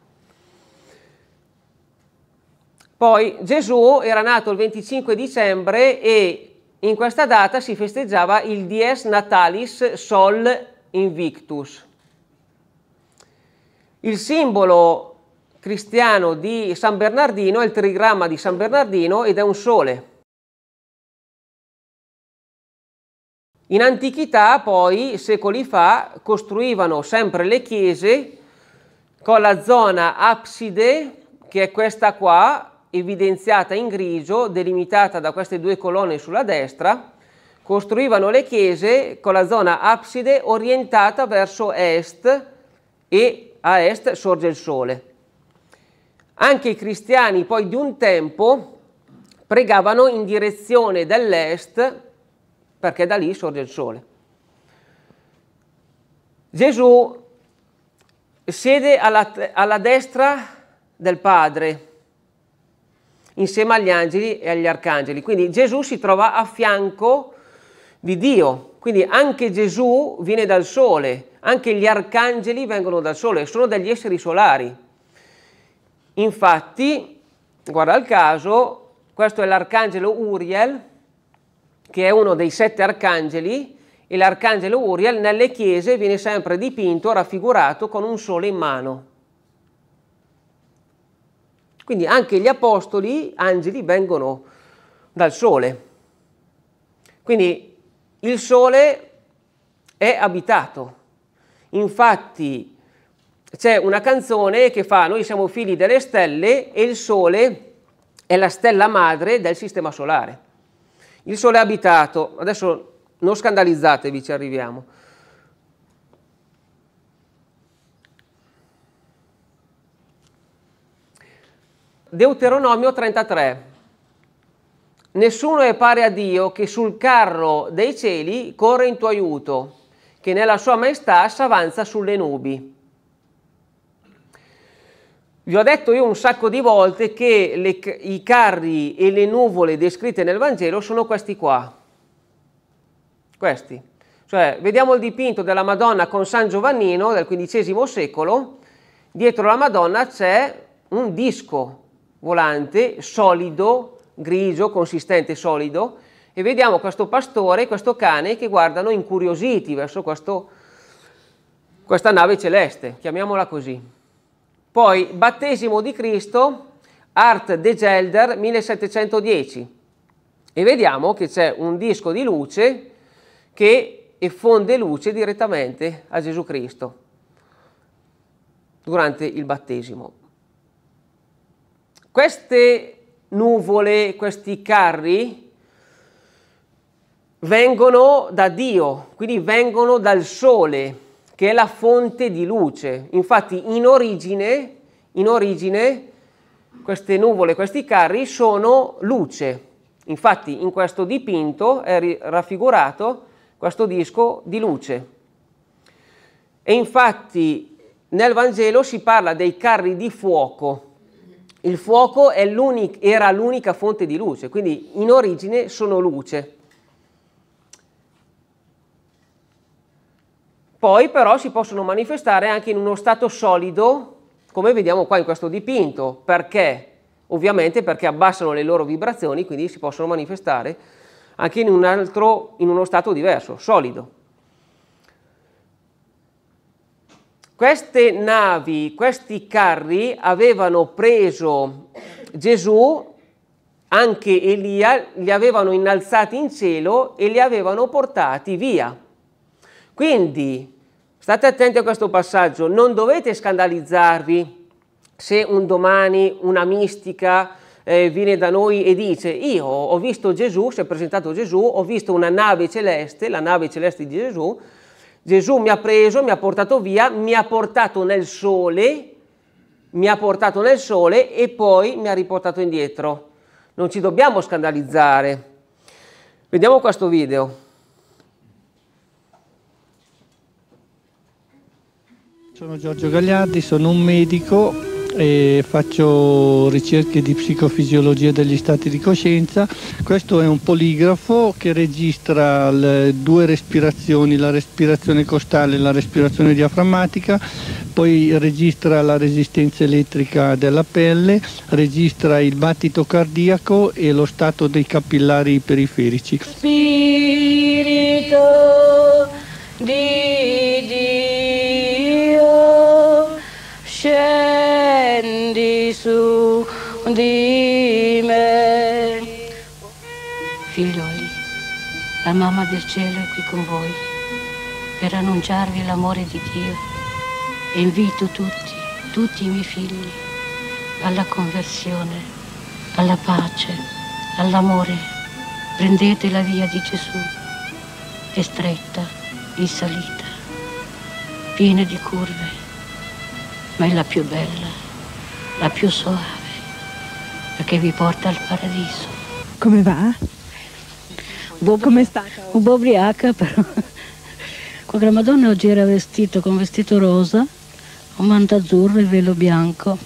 A: Poi Gesù era nato il 25 dicembre e in questa data si festeggiava il Dies Natalis Sol Invictus. Il simbolo cristiano di San Bernardino è il trigramma di San Bernardino ed è un sole. In antichità poi, secoli fa, costruivano sempre le chiese con la zona abside, che è questa qua, evidenziata in grigio, delimitata da queste due colonne sulla destra, costruivano le chiese con la zona abside orientata verso est e a est sorge il sole. Anche i cristiani poi di un tempo pregavano in direzione dell'est perché da lì sorge il sole. Gesù siede alla, alla destra del Padre insieme agli angeli e agli arcangeli. Quindi Gesù si trova a fianco di Dio. Quindi anche Gesù viene dal sole, anche gli arcangeli vengono dal sole, sono degli esseri solari. Infatti, guarda il caso, questo è l'arcangelo Uriel, che è uno dei sette arcangeli, e l'arcangelo Uriel nelle chiese viene sempre dipinto, raffigurato con un sole in mano. Quindi anche gli apostoli, angeli, vengono dal sole. Quindi il sole è abitato. Infatti c'è una canzone che fa Noi siamo figli delle stelle e il Sole è la stella madre del Sistema Solare. Il Sole è abitato, adesso non scandalizzatevi, ci arriviamo. Deuteronomio 33. Nessuno è pare a Dio che sul carro dei cieli corre in tuo aiuto che nella sua maestà s'avanza sulle nubi. Vi ho detto io un sacco di volte che le, i carri e le nuvole descritte nel Vangelo sono questi qua. Questi. Cioè, vediamo il dipinto della Madonna con San Giovannino del XV secolo. Dietro la Madonna c'è un disco volante solido, grigio, consistente, solido, e vediamo questo pastore e questo cane che guardano incuriositi verso questo, questa nave celeste, chiamiamola così. Poi battesimo di Cristo, Art de Gelder 1710 e vediamo che c'è un disco di luce che effonde luce direttamente a Gesù Cristo durante il battesimo. Queste nuvole, questi carri vengono da Dio, quindi vengono dal sole, che è la fonte di luce. Infatti in origine, in origine queste nuvole, questi carri sono luce. Infatti in questo dipinto è raffigurato questo disco di luce. E infatti nel Vangelo si parla dei carri di fuoco. Il fuoco era l'unica fonte di luce, quindi in origine sono luce. Poi però si possono manifestare anche in uno stato solido, come vediamo qua in questo dipinto, perché? Ovviamente perché abbassano le loro vibrazioni, quindi si possono manifestare anche in, un altro, in uno stato diverso, solido. Queste navi, questi carri avevano preso Gesù, anche Elia, li avevano innalzati in cielo e li avevano portati via. Quindi state attenti a questo passaggio, non dovete scandalizzarvi se un domani una mistica eh, viene da noi e dice io ho visto Gesù, si è presentato Gesù, ho visto una nave celeste, la nave celeste di Gesù, Gesù mi ha preso, mi ha portato via, mi ha portato nel sole, mi ha portato nel sole e poi mi ha riportato indietro. Non ci dobbiamo scandalizzare. Vediamo questo video. Sono Giorgio
C: Gagliardi, sono un medico e faccio ricerche di psicofisiologia degli stati di coscienza. Questo è un poligrafo che registra due respirazioni, la respirazione costale e la respirazione diaframmatica, poi registra la resistenza elettrica della pelle, registra il battito cardiaco e lo stato dei capillari periferici. Spirito
D: di Dio scendi su di me. Figlioli, la mamma del cielo è qui con voi per annunciarvi l'amore di Dio e invito tutti, tutti i miei figli alla conversione, alla pace, all'amore. Prendete la via di Gesù, è stretta, in salita, piena di curve ma è la più bella, la più soave, la che vi porta al paradiso.
E: Come va? Bobri- Come
D: sta? Un po' ubriaca però. Con la Madonna oggi era vestita con vestito rosa, un manto azzurro e velo bianco.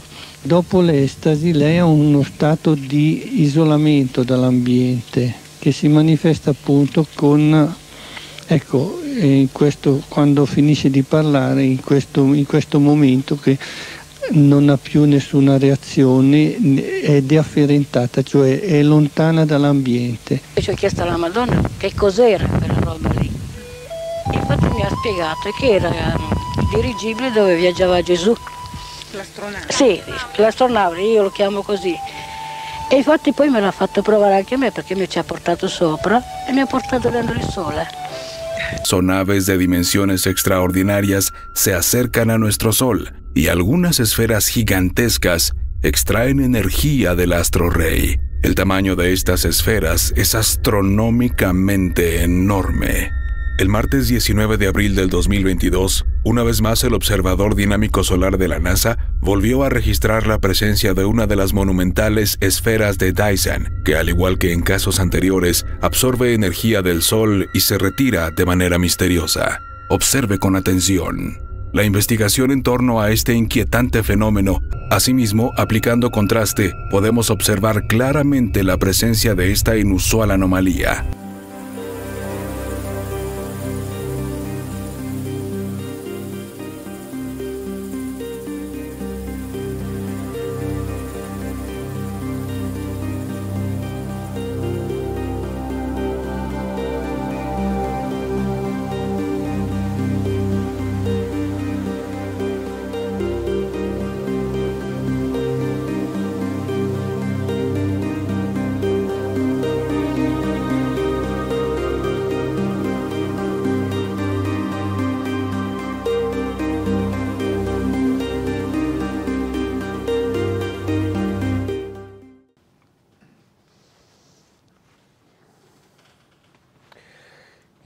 C: Dopo l'estasi lei ha uno stato di isolamento dall'ambiente che si manifesta appunto con ecco, questo, quando finisce di parlare, in questo, in questo momento che non ha più nessuna reazione, è deafferentata, cioè è lontana dall'ambiente.
D: Io ci ho chiesto alla Madonna che cos'era quella
C: roba lì. Infatti mi
D: ha spiegato che era il dirigibile dove viaggiava Gesù. L'astronave? Sì, l'astronave, io lo chiamo così. E infatti poi me l'ha fatto provare anche a me perché mi ci ha portato sopra e mi ha portato dentro il sole.
E: Son aves de dimensiones extraordinarias, se acercan a nuestro Sol y algunas esferas gigantescas extraen energía del astro rey. El tamaño de estas esferas es astronómicamente enorme. El martes 19 de abril del 2022, una vez más el Observador Dinámico Solar de la NASA volvió a registrar la presencia de una de las monumentales esferas de Dyson, que al igual que en casos anteriores, absorbe energía del Sol y se retira de manera misteriosa. Observe con atención. La investigación en torno a este inquietante fenómeno, asimismo, aplicando contraste, podemos observar claramente la presencia de esta inusual anomalía.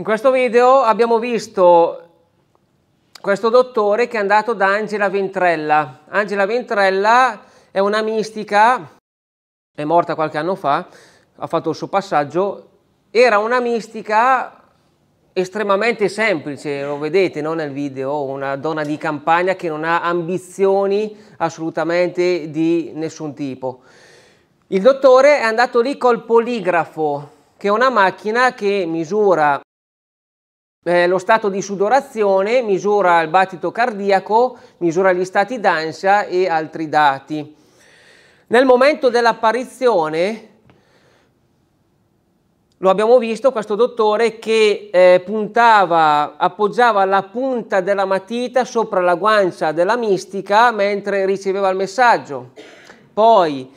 A: questo video abbiamo visto questo dottore che è andato da Angela Ventrella. Angela Ventrella è una mistica, è morta qualche anno fa, ha fatto il suo passaggio, era una mistica estremamente semplice, lo vedete no, nel video, una donna di campagna che non ha ambizioni assolutamente di nessun tipo. Il dottore è andato lì col poligrafo, che è una macchina che misura eh, lo stato di sudorazione, misura il battito cardiaco, misura gli stati d'ansia e altri dati. Nel momento dell'apparizione, lo abbiamo visto, questo dottore che eh, puntava, appoggiava la punta della matita sopra la guancia della mistica mentre riceveva il messaggio. Poi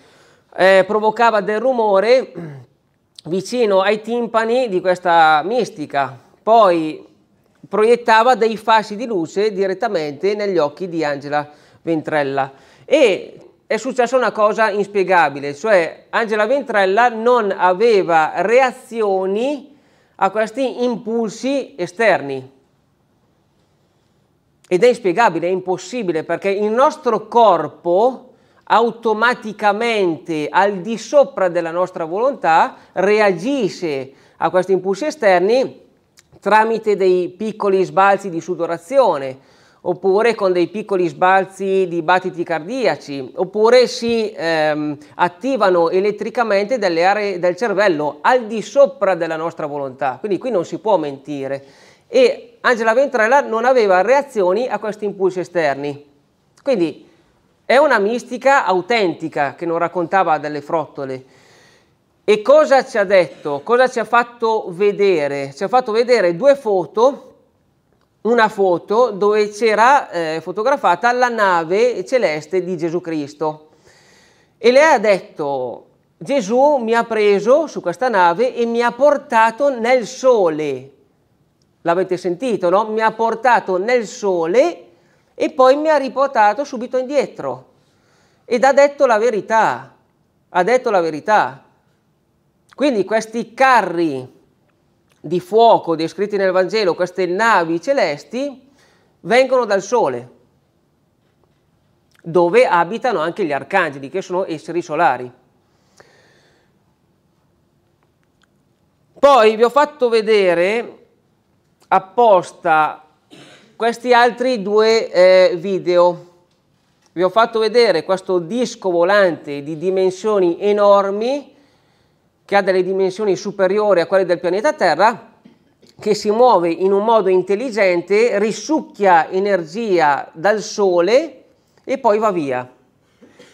A: eh, provocava del rumore vicino ai timpani di questa mistica, poi proiettava dei fasci di luce direttamente negli occhi di Angela Ventrella e è successa una cosa inspiegabile, cioè Angela Ventrella non aveva reazioni a questi impulsi esterni. Ed è inspiegabile, è impossibile, perché il nostro corpo automaticamente al di sopra della nostra volontà reagisce a questi impulsi esterni tramite dei piccoli sbalzi di sudorazione, oppure con dei piccoli sbalzi di battiti cardiaci, oppure si ehm, attivano elettricamente delle aree del cervello al di sopra della nostra volontà. Quindi qui non si può mentire. E Angela Ventrella non aveva reazioni a questi impulsi esterni. Quindi è una mistica autentica che non raccontava delle frottole. E cosa ci ha detto? Cosa ci ha fatto vedere? Ci ha fatto vedere due foto, una foto dove c'era eh, fotografata la nave celeste di Gesù Cristo. E lei ha detto, Gesù mi ha preso su questa nave e mi ha portato nel sole. L'avete sentito, no? Mi ha portato nel sole e poi mi ha riportato subito indietro. Ed ha detto la verità, ha detto la verità. Quindi questi carri di fuoco descritti nel Vangelo, queste navi celesti, vengono dal Sole, dove abitano anche gli arcangeli, che sono esseri solari. Poi vi ho fatto vedere apposta questi altri due eh, video. Vi ho fatto vedere questo disco volante di dimensioni enormi che ha delle dimensioni superiori a quelle del pianeta Terra, che si muove in un modo intelligente, risucchia energia dal Sole e poi va via.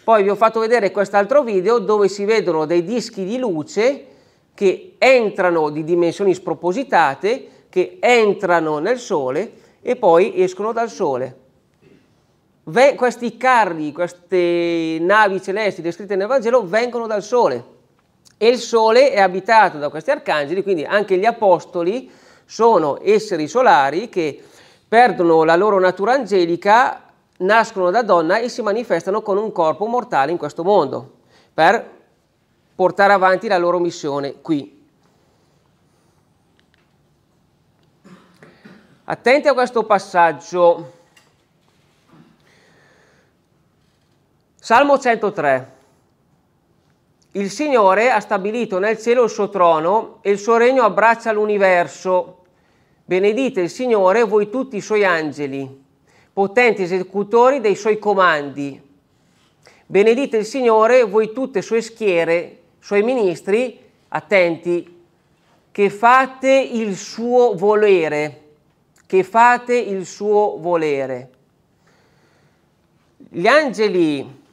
A: Poi vi ho fatto vedere quest'altro video dove si vedono dei dischi di luce che entrano di dimensioni spropositate, che entrano nel Sole e poi escono dal Sole. questi carri, queste navi celesti descritte nel Vangelo vengono dal Sole e il Sole è abitato da questi arcangeli, quindi anche gli apostoli sono esseri solari che perdono la loro natura angelica, nascono da donna e si manifestano con un corpo mortale in questo mondo per portare avanti la loro missione qui. Attenti a questo passaggio. Salmo 103. Il Signore ha stabilito nel cielo il suo trono e il suo regno abbraccia l'universo. Benedite il Signore voi tutti i suoi angeli, potenti esecutori dei suoi comandi. Benedite il Signore voi tutte le sue schiere, suoi ministri, attenti, che fate il suo volere, che fate il suo volere. Gli angeli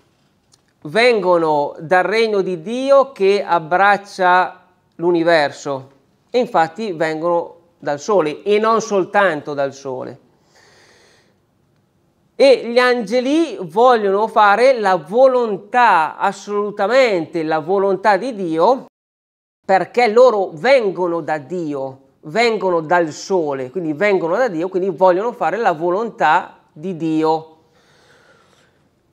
A: vengono dal regno di Dio che abbraccia l'universo e infatti vengono dal sole e non soltanto dal sole. E gli angeli vogliono fare la volontà, assolutamente la volontà di Dio, perché loro vengono da Dio, vengono dal sole, quindi vengono da Dio, quindi vogliono fare la volontà di Dio.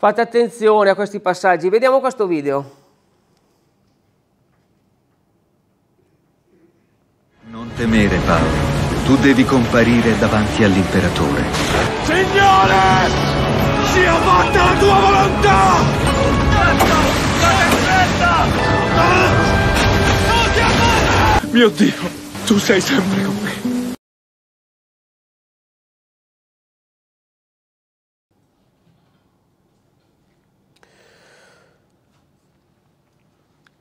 A: Fate attenzione a questi passaggi. Vediamo questo video.
C: Non temere Paolo, tu devi comparire davanti all'imperatore.
E: Signore, sia fatta la tua volontà!
A: Mio Dio, tu sei sempre con me.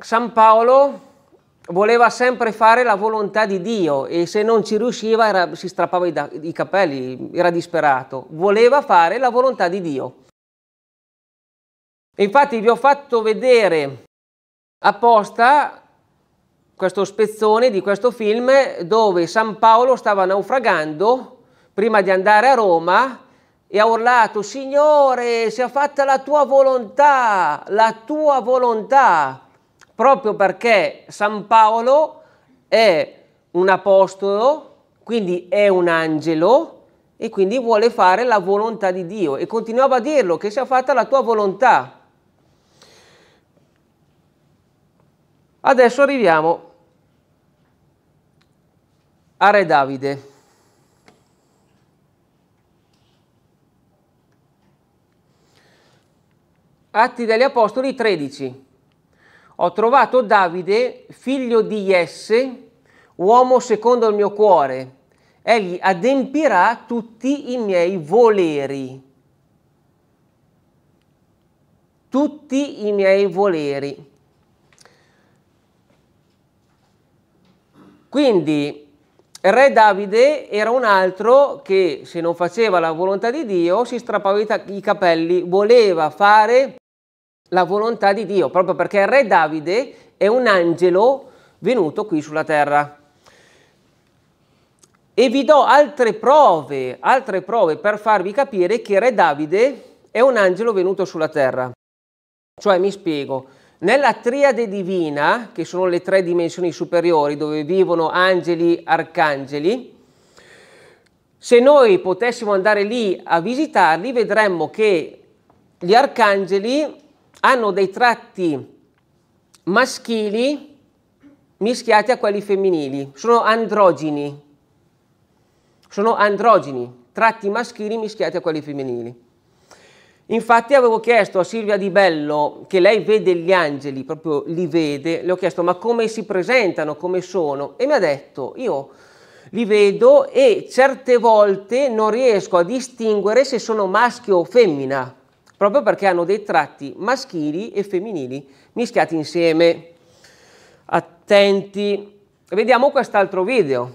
A: San Paolo voleva sempre fare la volontà di Dio e se non ci riusciva era, si strappava i, da, i capelli, era disperato. Voleva fare la volontà di Dio. infatti vi ho fatto vedere apposta questo spezzone di questo film dove San Paolo stava naufragando prima di andare a Roma e ha urlato Signore sia fatta la tua volontà, la tua volontà proprio perché San Paolo è un apostolo, quindi è un angelo e quindi vuole fare la volontà di Dio e continuava a dirlo che sia fatta la tua volontà. Adesso arriviamo a Re Davide. Atti degli Apostoli 13 ho trovato Davide, figlio di Jesse, uomo secondo il mio cuore. Egli adempirà tutti i miei voleri. Tutti i miei voleri. Quindi Re Davide era un altro che se non faceva la volontà di Dio si strappava i capelli, voleva fare la volontà di Dio, proprio perché il re Davide è un angelo venuto qui sulla terra. E vi do altre prove, altre prove per farvi capire che il re Davide è un angelo venuto sulla terra. Cioè, mi spiego, nella triade divina, che sono le tre dimensioni superiori dove vivono angeli, e arcangeli, se noi potessimo andare lì a visitarli, vedremmo che gli arcangeli hanno dei tratti maschili mischiati a quelli femminili, sono androgeni, sono androgini, tratti maschili mischiati a quelli femminili. Infatti avevo chiesto a Silvia Di Bello, che lei vede gli angeli, proprio li vede, le ho chiesto ma come si presentano, come sono? E mi ha detto, io li vedo e certe volte non riesco a distinguere se sono maschio o femmina proprio perché hanno dei tratti maschili e femminili mischiati insieme. Attenti, vediamo quest'altro video.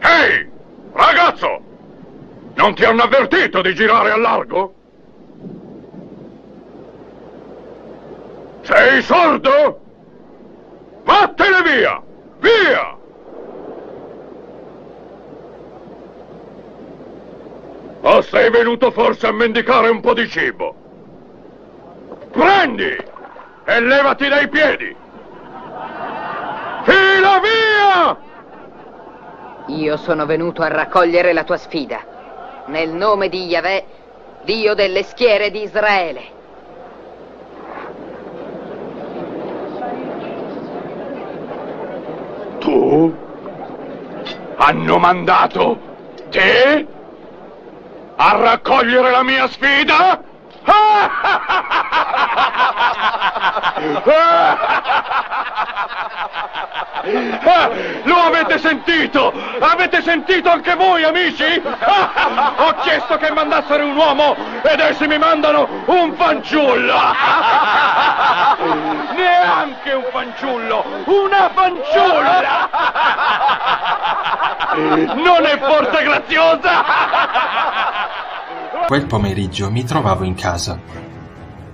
D: Ehi, hey, ragazzo! Non ti hanno avvertito di girare al largo? Sei sordo? Vattene via! Via! O sei venuto forse a mendicare un po' di cibo? Prendi e levati dai piedi! Fila via! Io sono venuto a raccogliere la tua sfida.
C: Nel nome di Yahweh, Dio delle schiere di Israele.
E: Tu? Hanno mandato te? a raccogliere
D: la mia sfida? <laughs>
C: Lo avete sentito? Avete sentito anche voi, amici? <laughs> Ho chiesto che mandassero un uomo ed essi mi mandano un fanciullo! <laughs> Neanche un fanciullo, una fanciulla!
A: Non è forse graziosa?
C: Quel pomeriggio mi trovavo in casa.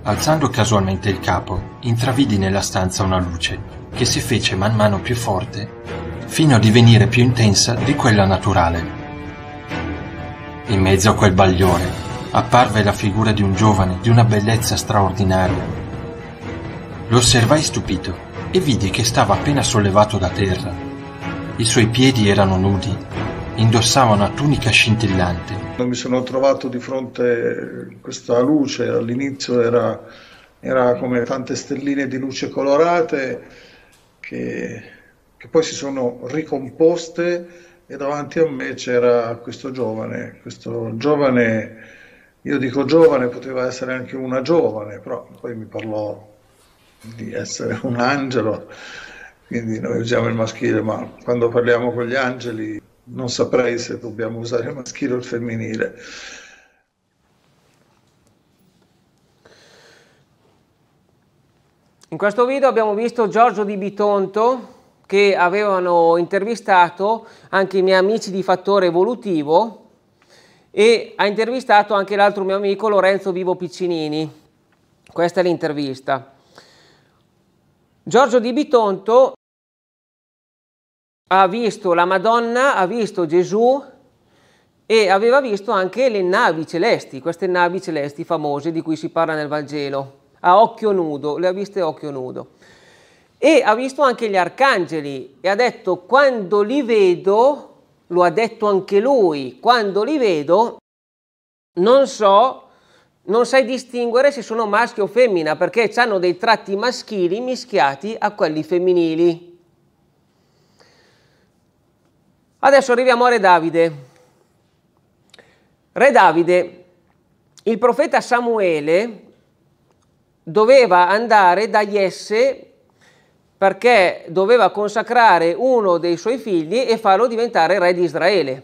C: Alzando casualmente il capo, intravidi nella stanza una luce, che si fece man mano più forte, fino a divenire più intensa di quella naturale. In mezzo a quel bagliore apparve la figura di un giovane di una bellezza straordinaria. Lo osservai stupito e vidi che stava appena sollevato da terra. I suoi piedi erano nudi indossava una tunica scintillante. Mi sono trovato di fronte a questa luce, all'inizio era, era, come tante stelline di luce colorate che, che poi si sono ricomposte e davanti a me c'era questo giovane, questo giovane, io dico giovane, poteva essere anche una giovane, però poi mi parlò di essere un angelo, quindi noi usiamo il maschile, ma quando parliamo con gli angeli non saprei se dobbiamo usare il eh, maschile o il femminile.
A: In questo video abbiamo visto Giorgio di Bitonto che avevano intervistato anche i miei amici di Fattore Evolutivo e ha intervistato anche l'altro mio amico Lorenzo Vivo Piccinini. Questa è l'intervista. Giorgio Di Bitonto ha visto la Madonna, ha visto Gesù e aveva visto anche le navi celesti, queste navi celesti famose di cui si parla nel Vangelo, a occhio nudo, le ha viste a occhio nudo. E ha visto anche gli arcangeli e ha detto quando li vedo, lo ha detto anche lui, quando li vedo non so, non sai distinguere se sono maschio o femmina perché hanno dei tratti maschili mischiati a quelli femminili. Adesso arriviamo a Re Davide. Re Davide, il profeta Samuele doveva andare da Jesse perché doveva consacrare uno dei suoi figli e farlo diventare re di Israele.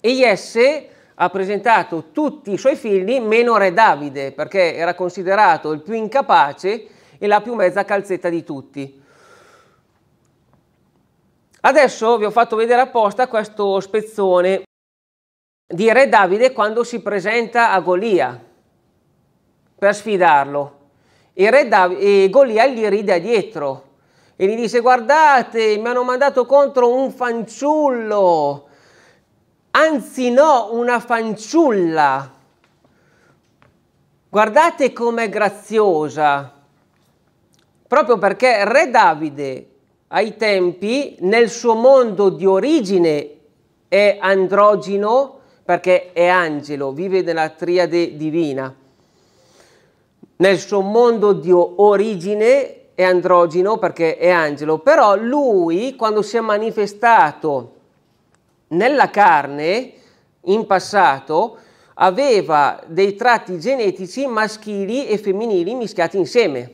A: E Jesse ha presentato tutti i suoi figli meno re Davide, perché era considerato il più incapace e la più mezza calzetta di tutti. Adesso vi ho fatto vedere apposta questo spezzone di Re Davide quando si presenta a Golia per sfidarlo. E, Re Davide, e Golia gli ride dietro e gli dice guardate mi hanno mandato contro un fanciullo, anzi no una fanciulla. Guardate com'è graziosa, proprio perché Re Davide ai tempi nel suo mondo di origine è androgino perché è angelo, vive nella triade divina. Nel suo mondo di origine è androgino perché è angelo, però lui quando si è manifestato nella carne in passato aveva dei tratti genetici maschili e femminili mischiati insieme.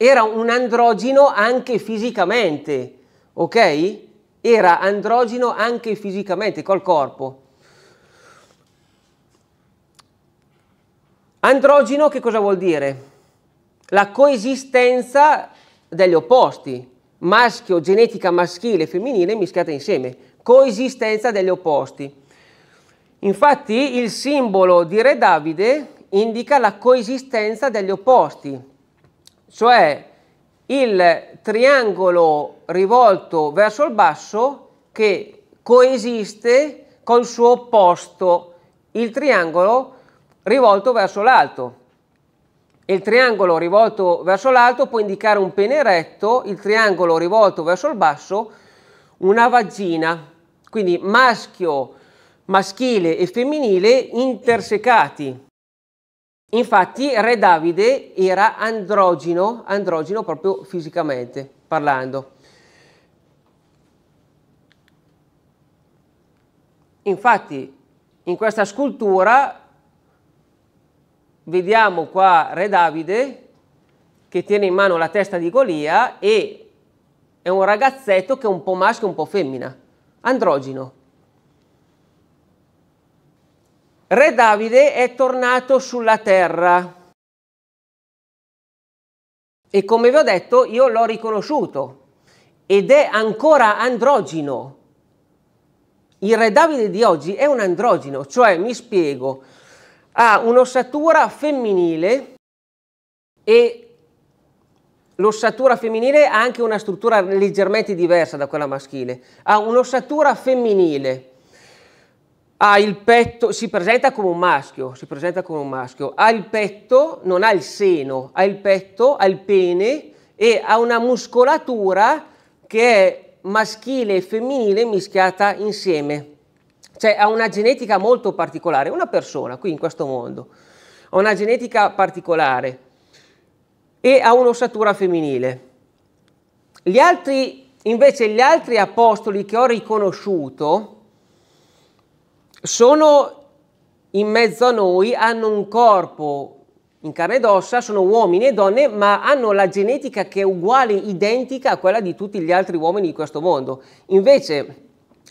A: Era un androgeno anche fisicamente, ok? Era androgeno anche fisicamente, col corpo. Androgeno che cosa vuol dire? La coesistenza degli opposti, maschio, genetica maschile e femminile mischiata insieme, coesistenza degli opposti. Infatti il simbolo di Re Davide indica la coesistenza degli opposti cioè il triangolo rivolto verso il basso che coesiste col suo opposto, il triangolo rivolto verso l'alto. Il triangolo rivolto verso l'alto può indicare un pene retto, il triangolo rivolto verso il basso una vagina, quindi maschio, maschile e femminile intersecati. Infatti Re Davide era androgino, androgino proprio fisicamente parlando. Infatti in questa scultura vediamo qua Re Davide che tiene in mano la testa di Golia e è un ragazzetto che è un po' maschio e un po' femmina, androgino. Re Davide è tornato sulla terra e come vi ho detto io l'ho riconosciuto ed è ancora androgino. Il re Davide di oggi è un androgino, cioè mi spiego, ha un'ossatura femminile e l'ossatura femminile ha anche una struttura leggermente diversa da quella maschile, ha un'ossatura femminile ha il petto, si presenta come un maschio, si presenta come un maschio, ha il petto, non ha il seno, ha il petto, ha il pene e ha una muscolatura che è maschile e femminile mischiata insieme. Cioè ha una genetica molto particolare, una persona qui in questo mondo, ha una genetica particolare e ha un'ossatura femminile. Gli altri, invece gli altri apostoli che ho riconosciuto, sono in mezzo a noi, hanno un corpo in carne ed ossa, sono uomini e donne, ma hanno la genetica che è uguale, identica a quella di tutti gli altri uomini di questo mondo. Invece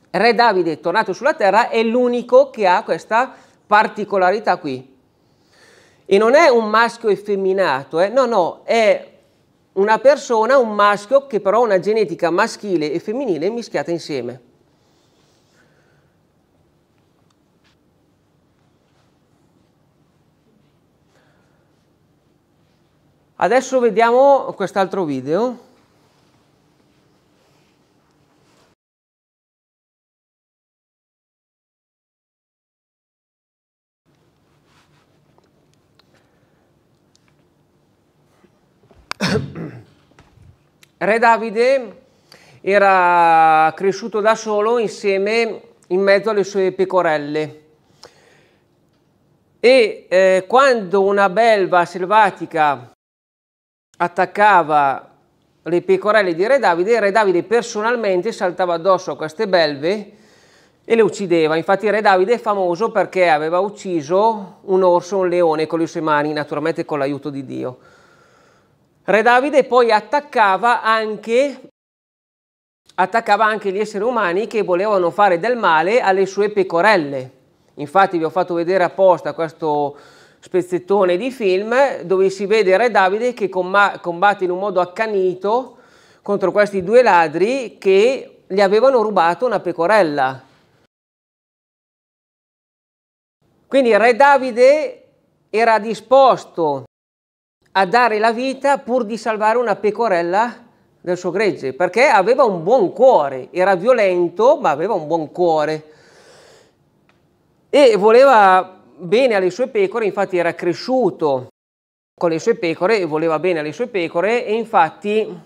A: Re Davide, tornato sulla terra, è l'unico che ha questa particolarità qui. E non è un maschio effeminato, eh? no, no, è una persona, un maschio che però ha una genetica maschile e femminile mischiata insieme. Adesso vediamo quest'altro video. Re Davide era cresciuto da solo insieme in mezzo alle sue pecorelle e eh, quando una belva selvatica attaccava le pecorelle di Re Davide e Re Davide personalmente saltava addosso a queste belve e le uccideva. Infatti Re Davide è famoso perché aveva ucciso un orso, un leone con le sue mani, naturalmente con l'aiuto di Dio. Re Davide poi attaccava anche, attaccava anche gli esseri umani che volevano fare del male alle sue pecorelle. Infatti vi ho fatto vedere apposta questo spezzettone di film dove si vede Re Davide che combatte in un modo accanito contro questi due ladri che gli avevano rubato una pecorella. Quindi Re Davide era disposto a dare la vita pur di salvare una pecorella del suo gregge, perché aveva un buon cuore, era violento ma aveva un buon cuore e voleva bene alle sue pecore, infatti era cresciuto con le sue pecore e voleva bene alle sue pecore e infatti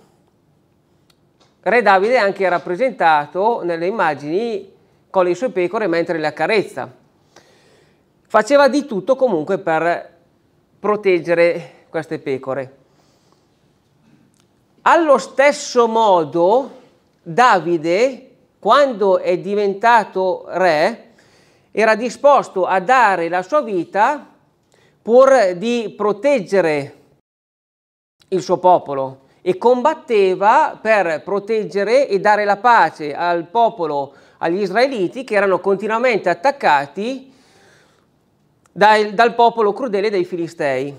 A: Re Davide è anche rappresentato nelle immagini con le sue pecore mentre le accarezza. Faceva di tutto comunque per proteggere queste pecore. Allo stesso modo Davide, quando è diventato re, era disposto a dare la sua vita pur di proteggere il suo popolo e combatteva per proteggere e dare la pace al popolo, agli israeliti che erano continuamente attaccati dal, dal popolo crudele dei filistei.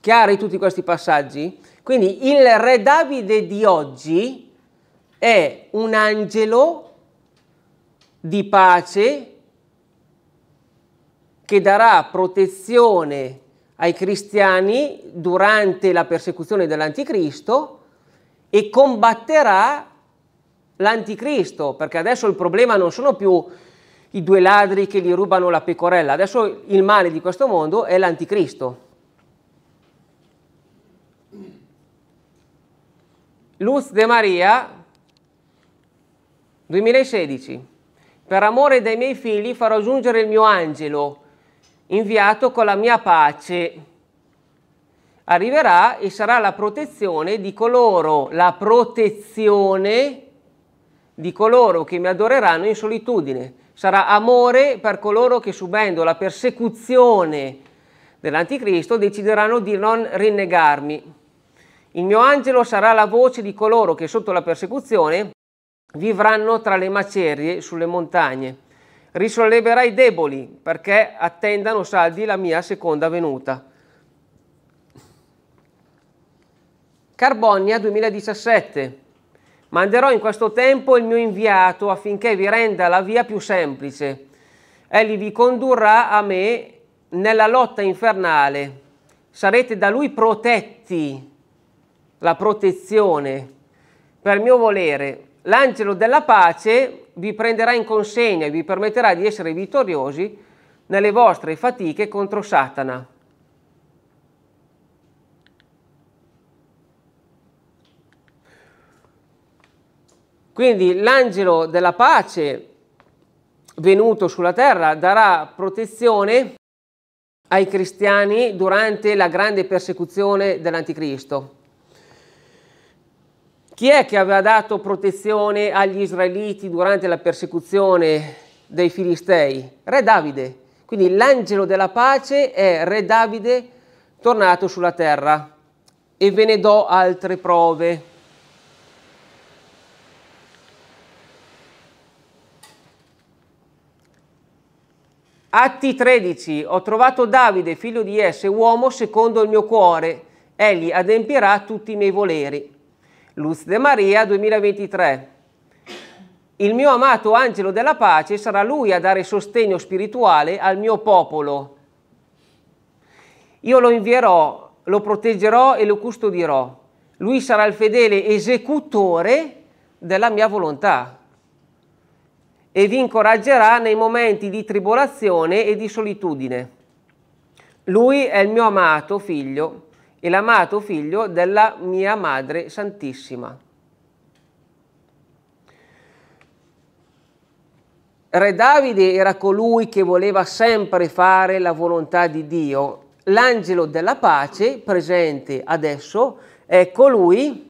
A: Chiari tutti questi passaggi? Quindi il re Davide di oggi è un angelo di pace che darà protezione ai cristiani durante la persecuzione dell'anticristo e combatterà l'anticristo, perché adesso il problema non sono più i due ladri che gli rubano la pecorella, adesso il male di questo mondo è l'anticristo. Luz De Maria, 2016. Per amore dei miei figli farò giungere il mio angelo, inviato con la mia pace. Arriverà e sarà la protezione di coloro, la protezione di coloro che mi adoreranno in solitudine. Sarà amore per coloro che subendo la persecuzione dell'anticristo decideranno di non rinnegarmi. Il mio angelo sarà la voce di coloro che sotto la persecuzione vivranno tra le macerie sulle montagne. Risolleverai i deboli perché attendano saldi la mia seconda venuta. Carbonia 2017. Manderò in questo tempo il mio inviato affinché vi renda la via più semplice. Egli vi condurrà a me nella lotta infernale. Sarete da lui protetti, la protezione, per mio volere l'angelo della pace vi prenderà in consegna e vi permetterà di essere vittoriosi nelle vostre fatiche contro Satana. Quindi l'angelo della pace venuto sulla terra darà protezione ai cristiani durante la grande persecuzione dell'anticristo. Chi è che aveva dato protezione agli israeliti durante la persecuzione dei filistei? Re Davide. Quindi l'angelo della pace è re Davide tornato sulla terra e ve ne do altre prove. Atti 13, ho trovato Davide, figlio di Esse, uomo secondo il mio cuore, egli adempierà tutti i miei voleri. Luz de Maria 2023. Il mio amato angelo della pace sarà lui a dare sostegno spirituale al mio popolo. Io lo invierò, lo proteggerò e lo custodirò. Lui sarà il fedele esecutore della mia volontà e vi incoraggerà nei momenti di tribolazione e di solitudine. Lui è il mio amato figlio e l'amato figlio della mia Madre Santissima. Re Davide era colui che voleva sempre fare la volontà di Dio. L'angelo della pace, presente adesso, è colui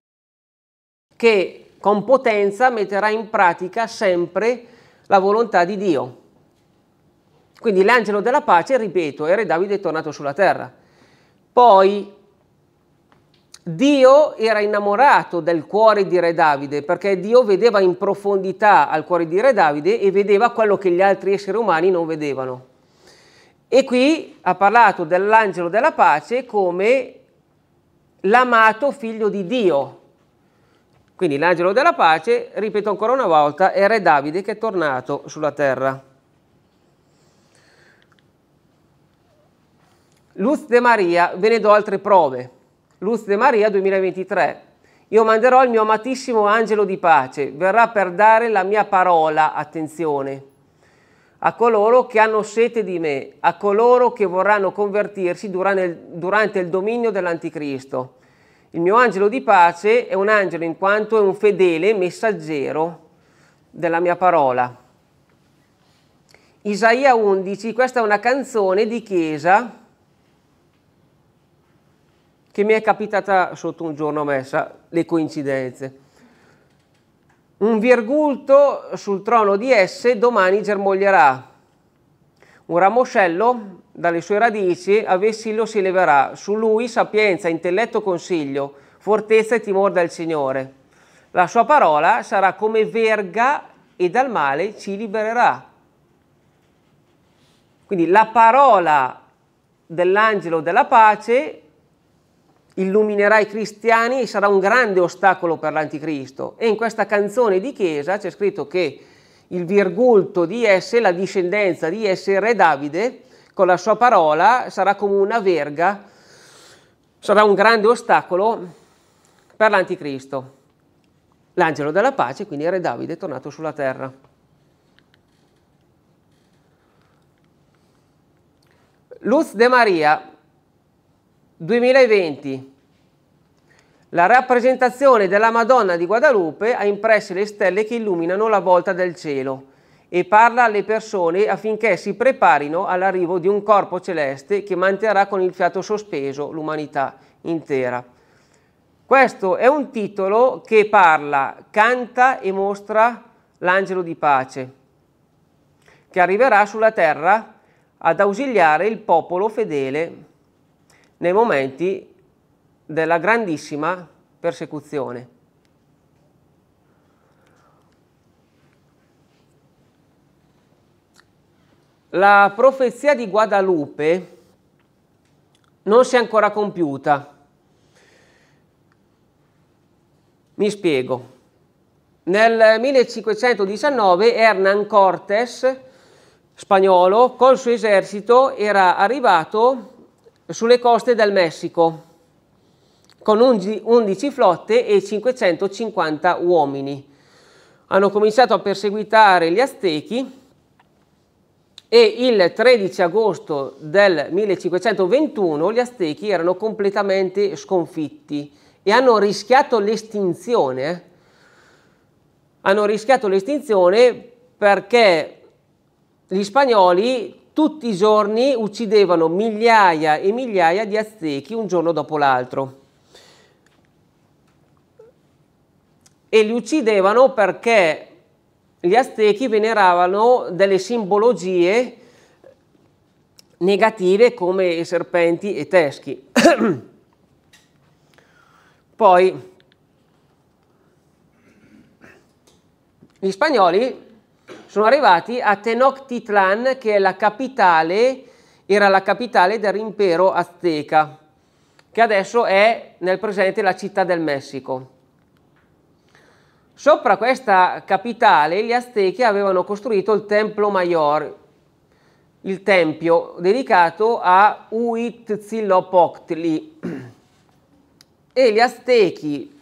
A: che con potenza metterà in pratica sempre la volontà di Dio. Quindi l'angelo della pace, ripeto, è Re Davide tornato sulla terra. Poi Dio era innamorato del cuore di Re Davide perché Dio vedeva in profondità al cuore di Re Davide e vedeva quello che gli altri esseri umani non vedevano. E qui ha parlato dell'angelo della pace come l'amato figlio di Dio. Quindi l'angelo della pace, ripeto ancora una volta, è Re Davide che è tornato sulla terra. Luz de Maria ve ne do altre prove. Luz de Maria 2023. Io manderò il mio amatissimo angelo di pace, verrà per dare la mia parola, attenzione, a coloro che hanno sete di me, a coloro che vorranno convertirsi durante il dominio dell'Anticristo. Il mio angelo di pace è un angelo in quanto è un fedele messaggero della mia parola. Isaia 11, questa è una canzone di chiesa che mi è capitata sotto un giorno a messa, le coincidenze. Un virgulto sul trono di esse domani germoglierà. Un ramoscello dalle sue radici a vessillo si leverà, su lui sapienza, intelletto, consiglio, fortezza e timore del Signore. La sua parola sarà come verga e dal male ci libererà. Quindi la parola dell'angelo della pace illuminerà i cristiani e sarà un grande ostacolo per l'anticristo. E in questa canzone di Chiesa c'è scritto che il virgulto di esse, la discendenza di esse, il re Davide, con la sua parola sarà come una verga, sarà un grande ostacolo per l'anticristo. L'angelo della pace, quindi il re Davide, è tornato sulla terra. Luz de Maria, 2020. La rappresentazione della Madonna di Guadalupe ha impresso le stelle che illuminano la volta del cielo e parla alle persone affinché si preparino all'arrivo di un corpo celeste che manterrà con il fiato sospeso l'umanità intera. Questo è un titolo che parla, canta e mostra l'angelo di pace, che arriverà sulla terra ad ausiliare il popolo fedele nei momenti della grandissima persecuzione. La profezia di Guadalupe non si è ancora compiuta. Mi spiego. Nel 1519 Hernán Cortés, spagnolo, col suo esercito era arrivato sulle coste del Messico con 11 flotte e 550 uomini. Hanno cominciato a perseguitare gli Aztechi e il 13 agosto del 1521 gli Aztechi erano completamente sconfitti e hanno rischiato l'estinzione. Eh. Hanno rischiato l'estinzione perché gli spagnoli tutti i giorni uccidevano migliaia e migliaia di aztechi un giorno dopo l'altro. E li uccidevano perché gli aztechi veneravano delle simbologie negative come serpenti e teschi. Poi gli spagnoli sono arrivati a Tenochtitlan che è la capitale, era la capitale dell'impero azteca, che adesso è nel presente la città del Messico. Sopra questa capitale gli aztechi avevano costruito il Templo Mayor, il tempio dedicato a Huitzilopochtli. E gli aztechi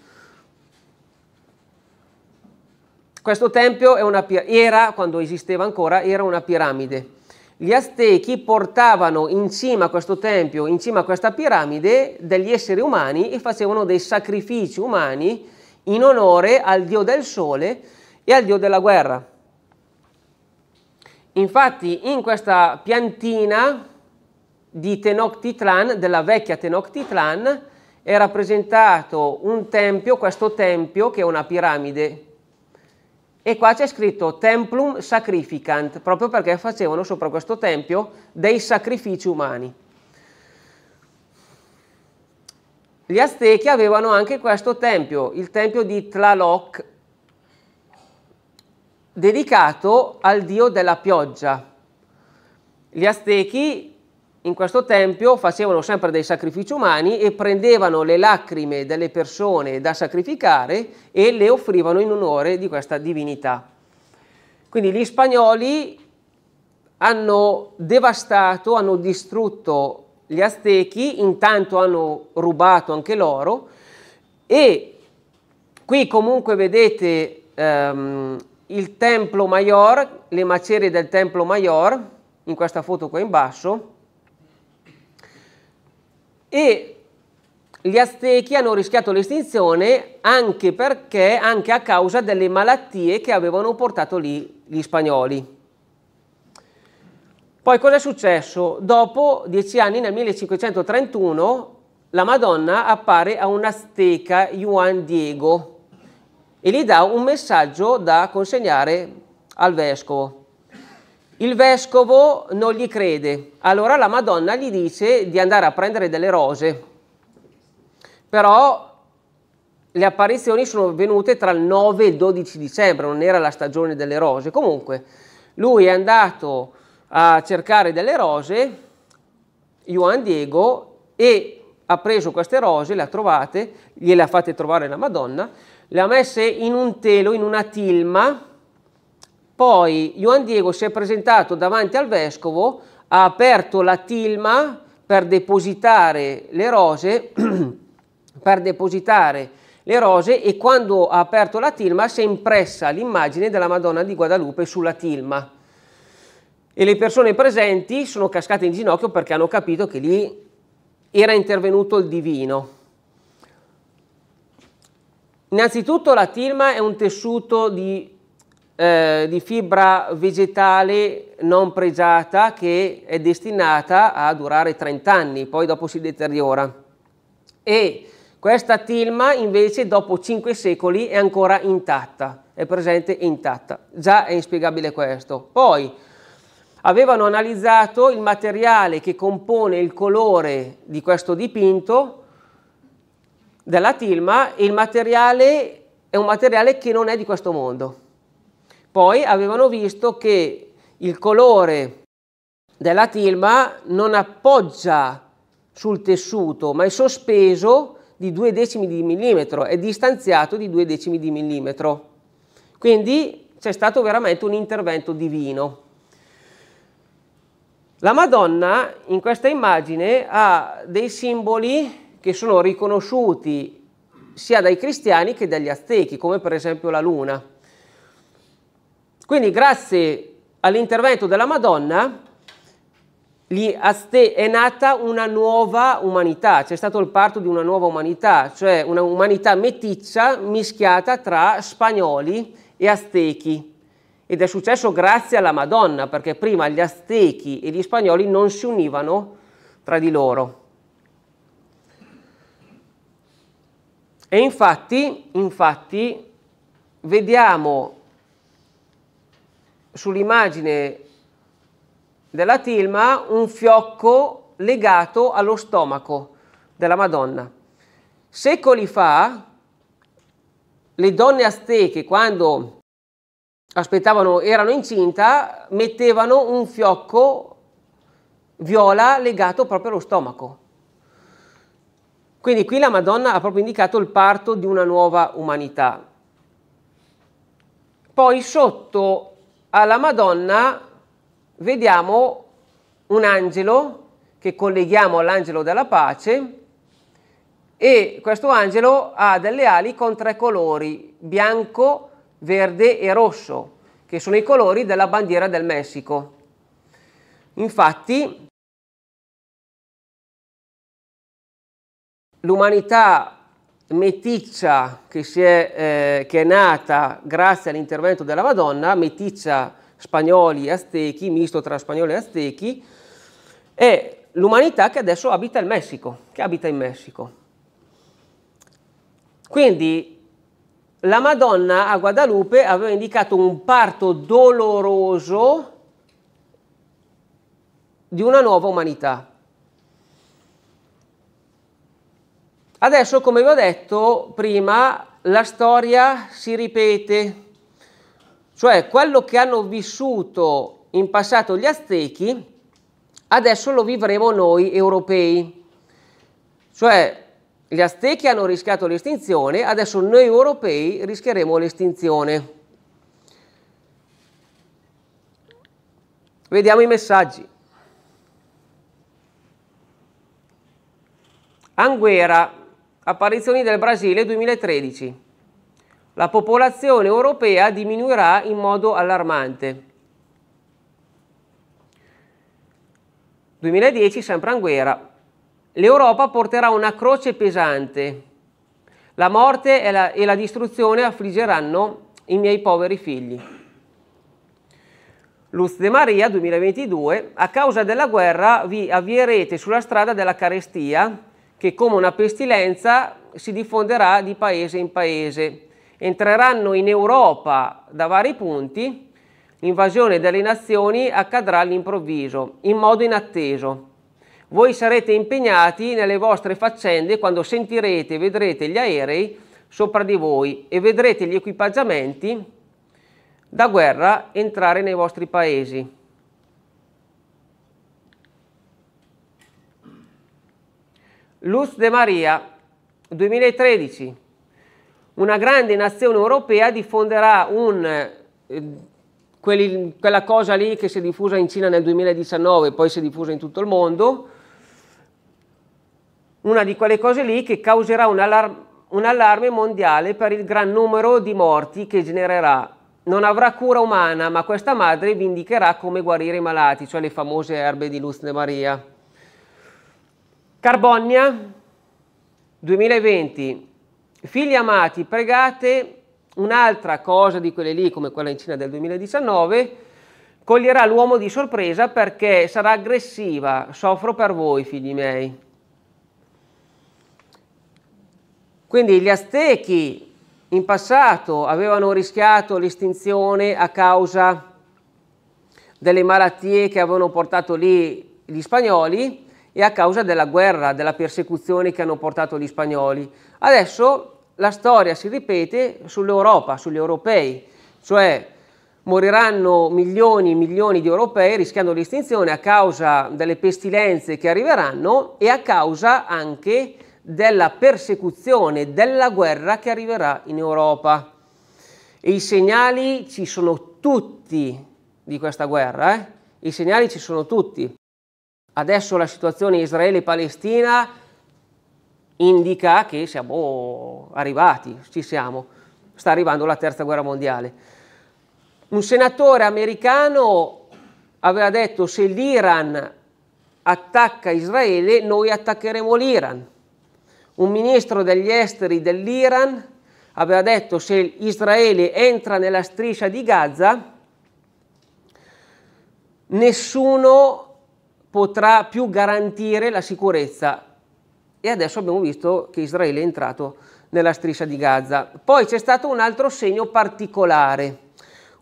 A: Questo tempio una, era, quando esisteva ancora, era una piramide. Gli aztechi portavano in cima a questo tempio, in cima a questa piramide, degli esseri umani e facevano dei sacrifici umani in onore al dio del sole e al dio della guerra. Infatti in questa piantina di Tenochtitlan, della vecchia Tenochtitlan, è rappresentato un tempio, questo tempio che è una piramide e qua c'è scritto Templum Sacrificant, proprio perché facevano sopra questo tempio dei sacrifici umani. Gli Aztechi avevano anche questo tempio, il tempio di Tlaloc, dedicato al dio della pioggia. Gli Aztechi in questo tempio facevano sempre dei sacrifici umani e prendevano le lacrime delle persone da sacrificare e le offrivano in onore di questa divinità. Quindi gli spagnoli hanno devastato, hanno distrutto gli aztechi, intanto hanno rubato anche l'oro e qui comunque vedete ehm, il templo Maior, le macerie del templo Maior, in questa foto qua in basso, e gli Aztechi hanno rischiato l'estinzione anche perché, anche a causa delle malattie che avevano portato lì gli spagnoli. Poi cosa è successo? Dopo dieci anni, nel 1531, la Madonna appare a un azteca, Juan Diego, e gli dà un messaggio da consegnare al vescovo. Il vescovo non gli crede, allora la Madonna gli dice di andare a prendere delle rose, però le apparizioni sono venute tra il 9 e il 12 dicembre, non era la stagione delle rose. Comunque, lui è andato a cercare delle rose, Juan Diego, e ha preso queste rose, le ha trovate, gliele ha fatte trovare la Madonna, le ha messe in un telo, in una tilma, poi Juan Diego si è presentato davanti al vescovo, ha aperto la tilma per depositare le rose, <clears throat> per depositare le rose e quando ha aperto la tilma si è impressa l'immagine della Madonna di Guadalupe sulla tilma. E le persone presenti sono cascate in ginocchio perché hanno capito che lì era intervenuto il divino. Innanzitutto la tilma è un tessuto di eh, di fibra vegetale non pregiata che è destinata a durare 30 anni, poi dopo si deteriora. E questa tilma invece dopo 5 secoli è ancora intatta, è presente intatta. Già è inspiegabile questo. Poi avevano analizzato il materiale che compone il colore di questo dipinto della tilma e il materiale è un materiale che non è di questo mondo. Poi avevano visto che il colore della tilma non appoggia sul tessuto, ma è sospeso di due decimi di millimetro, è distanziato di due decimi di millimetro. Quindi c'è stato veramente un intervento divino. La Madonna in questa immagine ha dei simboli che sono riconosciuti sia dai cristiani che dagli aztechi, come per esempio la luna. Quindi grazie all'intervento della Madonna è nata una nuova umanità, c'è stato il parto di una nuova umanità, cioè una umanità meticcia mischiata tra spagnoli e aztechi. Ed è successo grazie alla Madonna, perché prima gli aztechi e gli spagnoli non si univano tra di loro. E infatti, infatti vediamo sull'immagine della tilma un fiocco legato allo stomaco della Madonna. Secoli fa le donne azteche quando aspettavano, erano incinta, mettevano un fiocco viola legato proprio allo stomaco. Quindi qui la Madonna ha proprio indicato il parto di una nuova umanità. Poi sotto alla Madonna vediamo un angelo che colleghiamo all'angelo della pace e questo angelo ha delle ali con tre colori, bianco, verde e rosso, che sono i colori della bandiera del Messico. Infatti l'umanità meticcia che, è, eh, che è nata grazie all'intervento della Madonna, meticcia spagnoli e aztechi, misto tra spagnoli e aztechi, è l'umanità che adesso abita il Messico, che abita in Messico. Quindi la Madonna a Guadalupe aveva indicato un parto doloroso di una nuova umanità. Adesso, come vi ho detto prima, la storia si ripete, cioè quello che hanno vissuto in passato gli aztechi, adesso lo vivremo noi europei. Cioè, gli aztechi hanno rischiato l'estinzione, adesso noi europei rischieremo l'estinzione. Vediamo i messaggi. Anguera, Apparizioni del Brasile 2013. La popolazione europea diminuirà in modo allarmante. 2010, sempre Anguera. L'Europa porterà una croce pesante. La morte e la, e la distruzione affliggeranno i miei poveri figli. Luz de Maria 2022, a causa della guerra vi avvierete sulla strada della carestia che come una pestilenza si diffonderà di paese in paese. Entreranno in Europa da vari punti, l'invasione delle nazioni accadrà all'improvviso, in modo inatteso. Voi sarete impegnati nelle vostre faccende quando sentirete e vedrete gli aerei sopra di voi e vedrete gli equipaggiamenti da guerra entrare nei vostri paesi. Luz de Maria, 2013. Una grande nazione europea diffonderà un, eh, quelli, quella cosa lì che si è diffusa in Cina nel 2019, e poi si è diffusa in tutto il mondo, una di quelle cose lì che causerà un, allar un allarme mondiale per il gran numero di morti che genererà. Non avrà cura umana, ma questa madre vi indicherà come guarire i malati, cioè le famose erbe di Luz de Maria. Carbogna 2020, figli amati, pregate, un'altra cosa di quelle lì come quella in Cina del 2019, coglierà l'uomo di sorpresa perché sarà aggressiva, soffro per voi figli miei. Quindi gli Aztechi in passato avevano rischiato l'estinzione a causa delle malattie che avevano portato lì gli spagnoli, e a causa della guerra, della persecuzione che hanno portato gli spagnoli. Adesso la storia si ripete sull'Europa, sugli europei, cioè moriranno milioni e milioni di europei rischiando l'estinzione a causa delle pestilenze che arriveranno e a causa anche della persecuzione, della guerra che arriverà in Europa. E i segnali ci sono tutti di questa guerra, eh? i segnali ci sono tutti adesso la situazione Israele-Palestina indica che siamo arrivati, ci siamo, sta arrivando la terza guerra mondiale. Un senatore americano aveva detto se l'Iran attacca Israele noi attaccheremo l'Iran. Un ministro degli esteri dell'Iran aveva detto se Israele entra nella striscia di Gaza nessuno potrà più garantire la sicurezza. E adesso abbiamo visto che Israele è entrato nella striscia di Gaza. Poi c'è stato un altro segno particolare,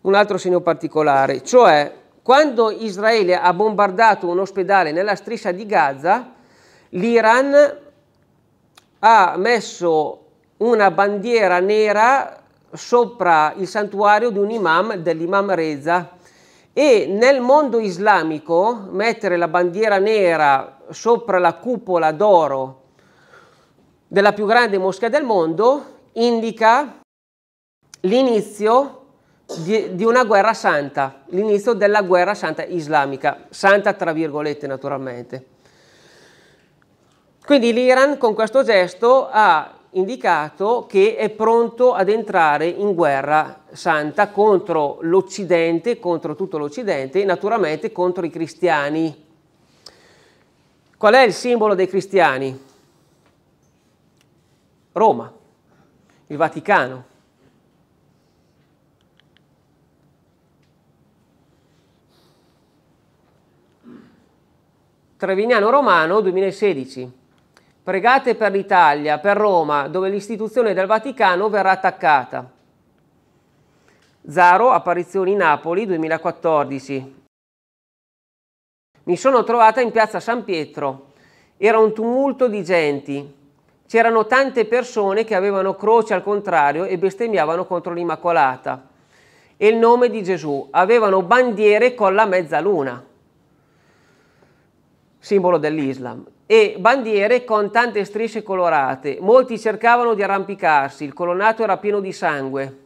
A: un altro segno particolare, cioè quando Israele ha bombardato un ospedale nella striscia di Gaza, l'Iran ha messo una bandiera nera sopra il santuario di un imam, dell'imam Reza, e nel mondo islamico mettere la bandiera nera sopra la cupola d'oro della più grande moschea del mondo indica l'inizio di, di, una guerra santa, l'inizio della guerra santa islamica, santa tra virgolette naturalmente. Quindi l'Iran con questo gesto ha indicato che è pronto ad entrare in guerra santa contro l'Occidente, contro tutto l'Occidente e naturalmente contro i cristiani. Qual è il simbolo dei cristiani? Roma, il Vaticano. Trevignano Romano 2016. Pregate per l'Italia, per Roma, dove l'istituzione del Vaticano verrà attaccata. Zaro, apparizioni Napoli 2014. Mi sono trovata in piazza San Pietro. Era un tumulto di genti. C'erano tante persone che avevano croce al contrario e bestemmiavano contro l'Immacolata e il nome di Gesù. Avevano bandiere con la mezzaluna, simbolo dell'Islam e bandiere con tante strisce colorate. Molti cercavano di arrampicarsi, il colonnato era pieno di sangue.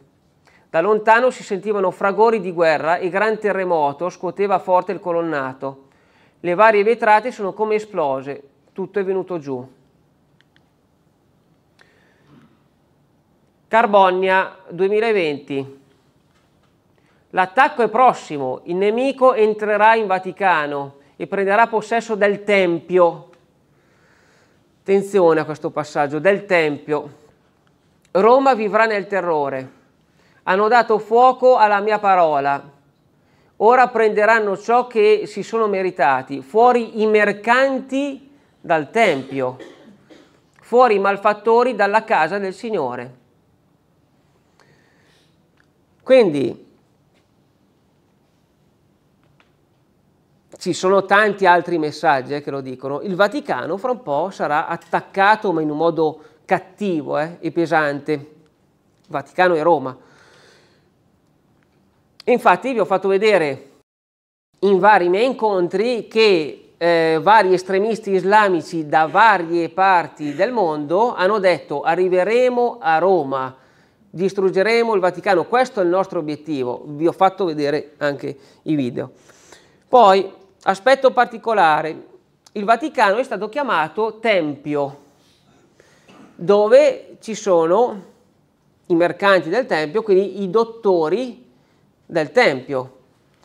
A: Da lontano si sentivano fragori di guerra e gran terremoto scuoteva forte il colonnato. Le varie vetrate sono come esplose, tutto è venuto giù. Carbogna 2020 L'attacco è prossimo, il nemico entrerà in Vaticano e prenderà possesso del Tempio. Attenzione a questo passaggio del Tempio. Roma vivrà nel terrore. Hanno dato fuoco alla mia parola. Ora prenderanno ciò che si sono meritati. Fuori i mercanti dal Tempio. Fuori i malfattori dalla casa del Signore. Quindi ci sono tanti altri messaggi eh, che lo dicono, il Vaticano fra un po' sarà attaccato ma in un modo cattivo eh, e pesante, Vaticano e Roma. Infatti vi ho fatto vedere in vari miei incontri che eh, vari estremisti islamici da varie parti del mondo hanno detto arriveremo a Roma, distruggeremo il Vaticano, questo è il nostro obiettivo. Vi ho fatto vedere anche i video. Poi Aspetto particolare, il Vaticano è stato chiamato Tempio, dove ci sono i mercanti del Tempio, quindi i dottori del Tempio.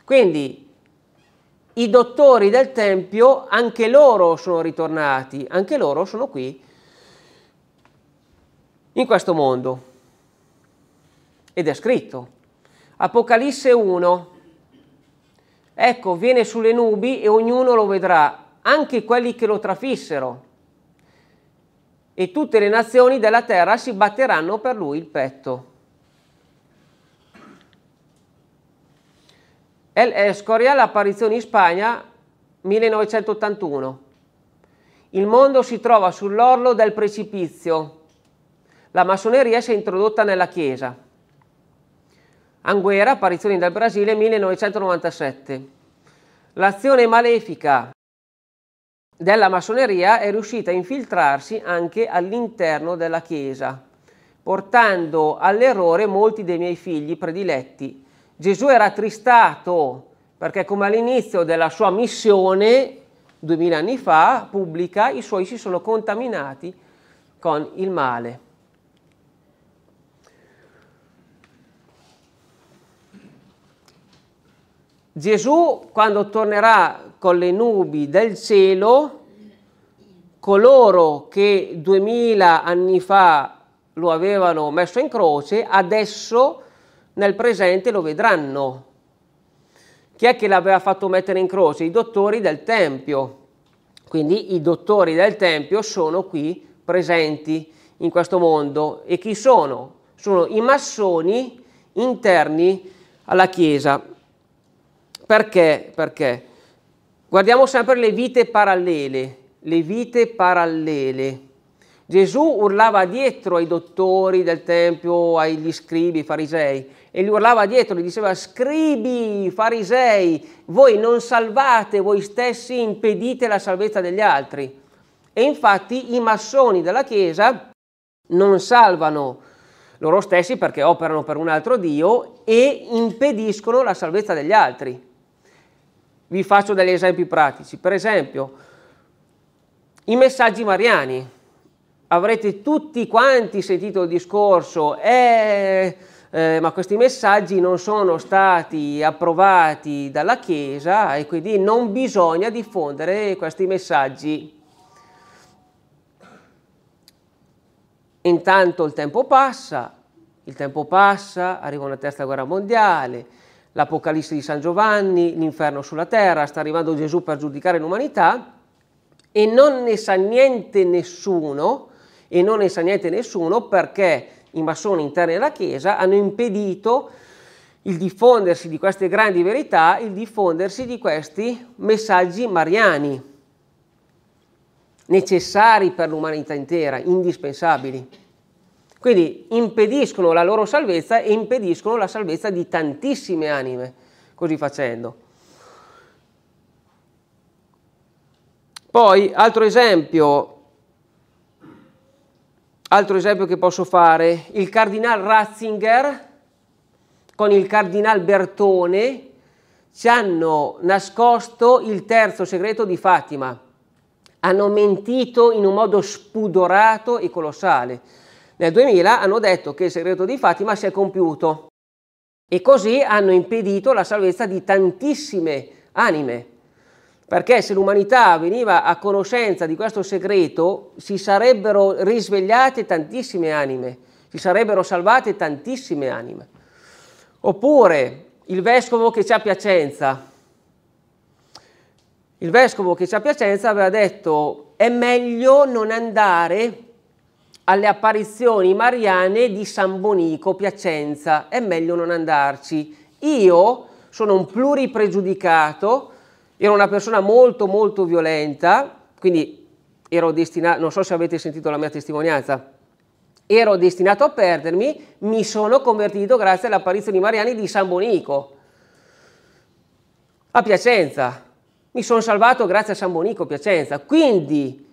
A: Quindi i dottori del Tempio, anche loro sono ritornati, anche loro sono qui in questo mondo. Ed è scritto. Apocalisse 1, Ecco, viene sulle nubi e ognuno lo vedrà, anche quelli che lo trafissero. E tutte le nazioni della terra si batteranno per lui il petto. El Escorial, apparizione in Spagna, 1981. Il mondo si trova sull'orlo del precipizio. La massoneria si è introdotta nella Chiesa. Anguera, apparizioni dal Brasile 1997. L'azione malefica della massoneria è riuscita a infiltrarsi anche all'interno della Chiesa, portando all'errore molti dei miei figli prediletti. Gesù era tristato perché come all'inizio della sua missione, duemila anni fa, pubblica, i suoi si sono contaminati con il male. Gesù quando tornerà con le nubi del cielo, coloro che duemila anni fa lo avevano messo in croce, adesso nel presente lo vedranno. Chi è che l'aveva fatto mettere in croce? I dottori del Tempio. Quindi i dottori del Tempio sono qui presenti in questo mondo. E chi sono? Sono i massoni interni alla Chiesa. Perché? Perché? Guardiamo sempre le vite parallele, le vite parallele. Gesù urlava dietro ai dottori del Tempio, agli scribi, farisei, e gli urlava dietro, gli diceva, scribi, farisei, voi non salvate voi stessi, impedite la salvezza degli altri. E infatti i massoni della Chiesa non salvano loro stessi perché operano per un altro Dio e impediscono la salvezza degli altri. Vi faccio degli esempi pratici. Per esempio, i messaggi mariani. Avrete tutti quanti sentito il discorso, eh, eh, ma questi messaggi non sono stati approvati dalla Chiesa e quindi non bisogna diffondere questi messaggi. Intanto il tempo passa, il tempo passa, arriva una terza guerra mondiale, l'Apocalisse di San Giovanni, l'inferno sulla terra, sta arrivando Gesù per giudicare l'umanità e non ne sa niente nessuno, e non ne sa niente nessuno perché i massoni interni alla Chiesa hanno impedito il diffondersi di queste grandi verità, il diffondersi di questi messaggi mariani, necessari per l'umanità intera, indispensabili. Quindi impediscono la loro salvezza e impediscono la salvezza di tantissime anime, così facendo. Poi, altro esempio, altro esempio che posso fare, il cardinal Ratzinger con il cardinal Bertone ci hanno nascosto il terzo segreto di Fatima, hanno mentito in un modo spudorato e colossale nel 2000 hanno detto che il segreto di Fatima si è compiuto e così hanno impedito la salvezza di tantissime anime. Perché se l'umanità veniva a conoscenza di questo segreto, si sarebbero risvegliate tantissime anime, si sarebbero salvate tantissime anime. Oppure il vescovo che c'è a Piacenza. Il vescovo che c'è a Piacenza aveva detto è meglio non andare alle apparizioni mariane di San Bonico Piacenza, è meglio non andarci. Io sono un pluripregiudicato, ero una persona molto molto violenta, quindi ero destinato, non so se avete sentito la mia testimonianza, ero destinato a perdermi, mi sono convertito grazie alle apparizioni mariane di San Bonico a Piacenza. Mi sono salvato grazie a San Bonico Piacenza. Quindi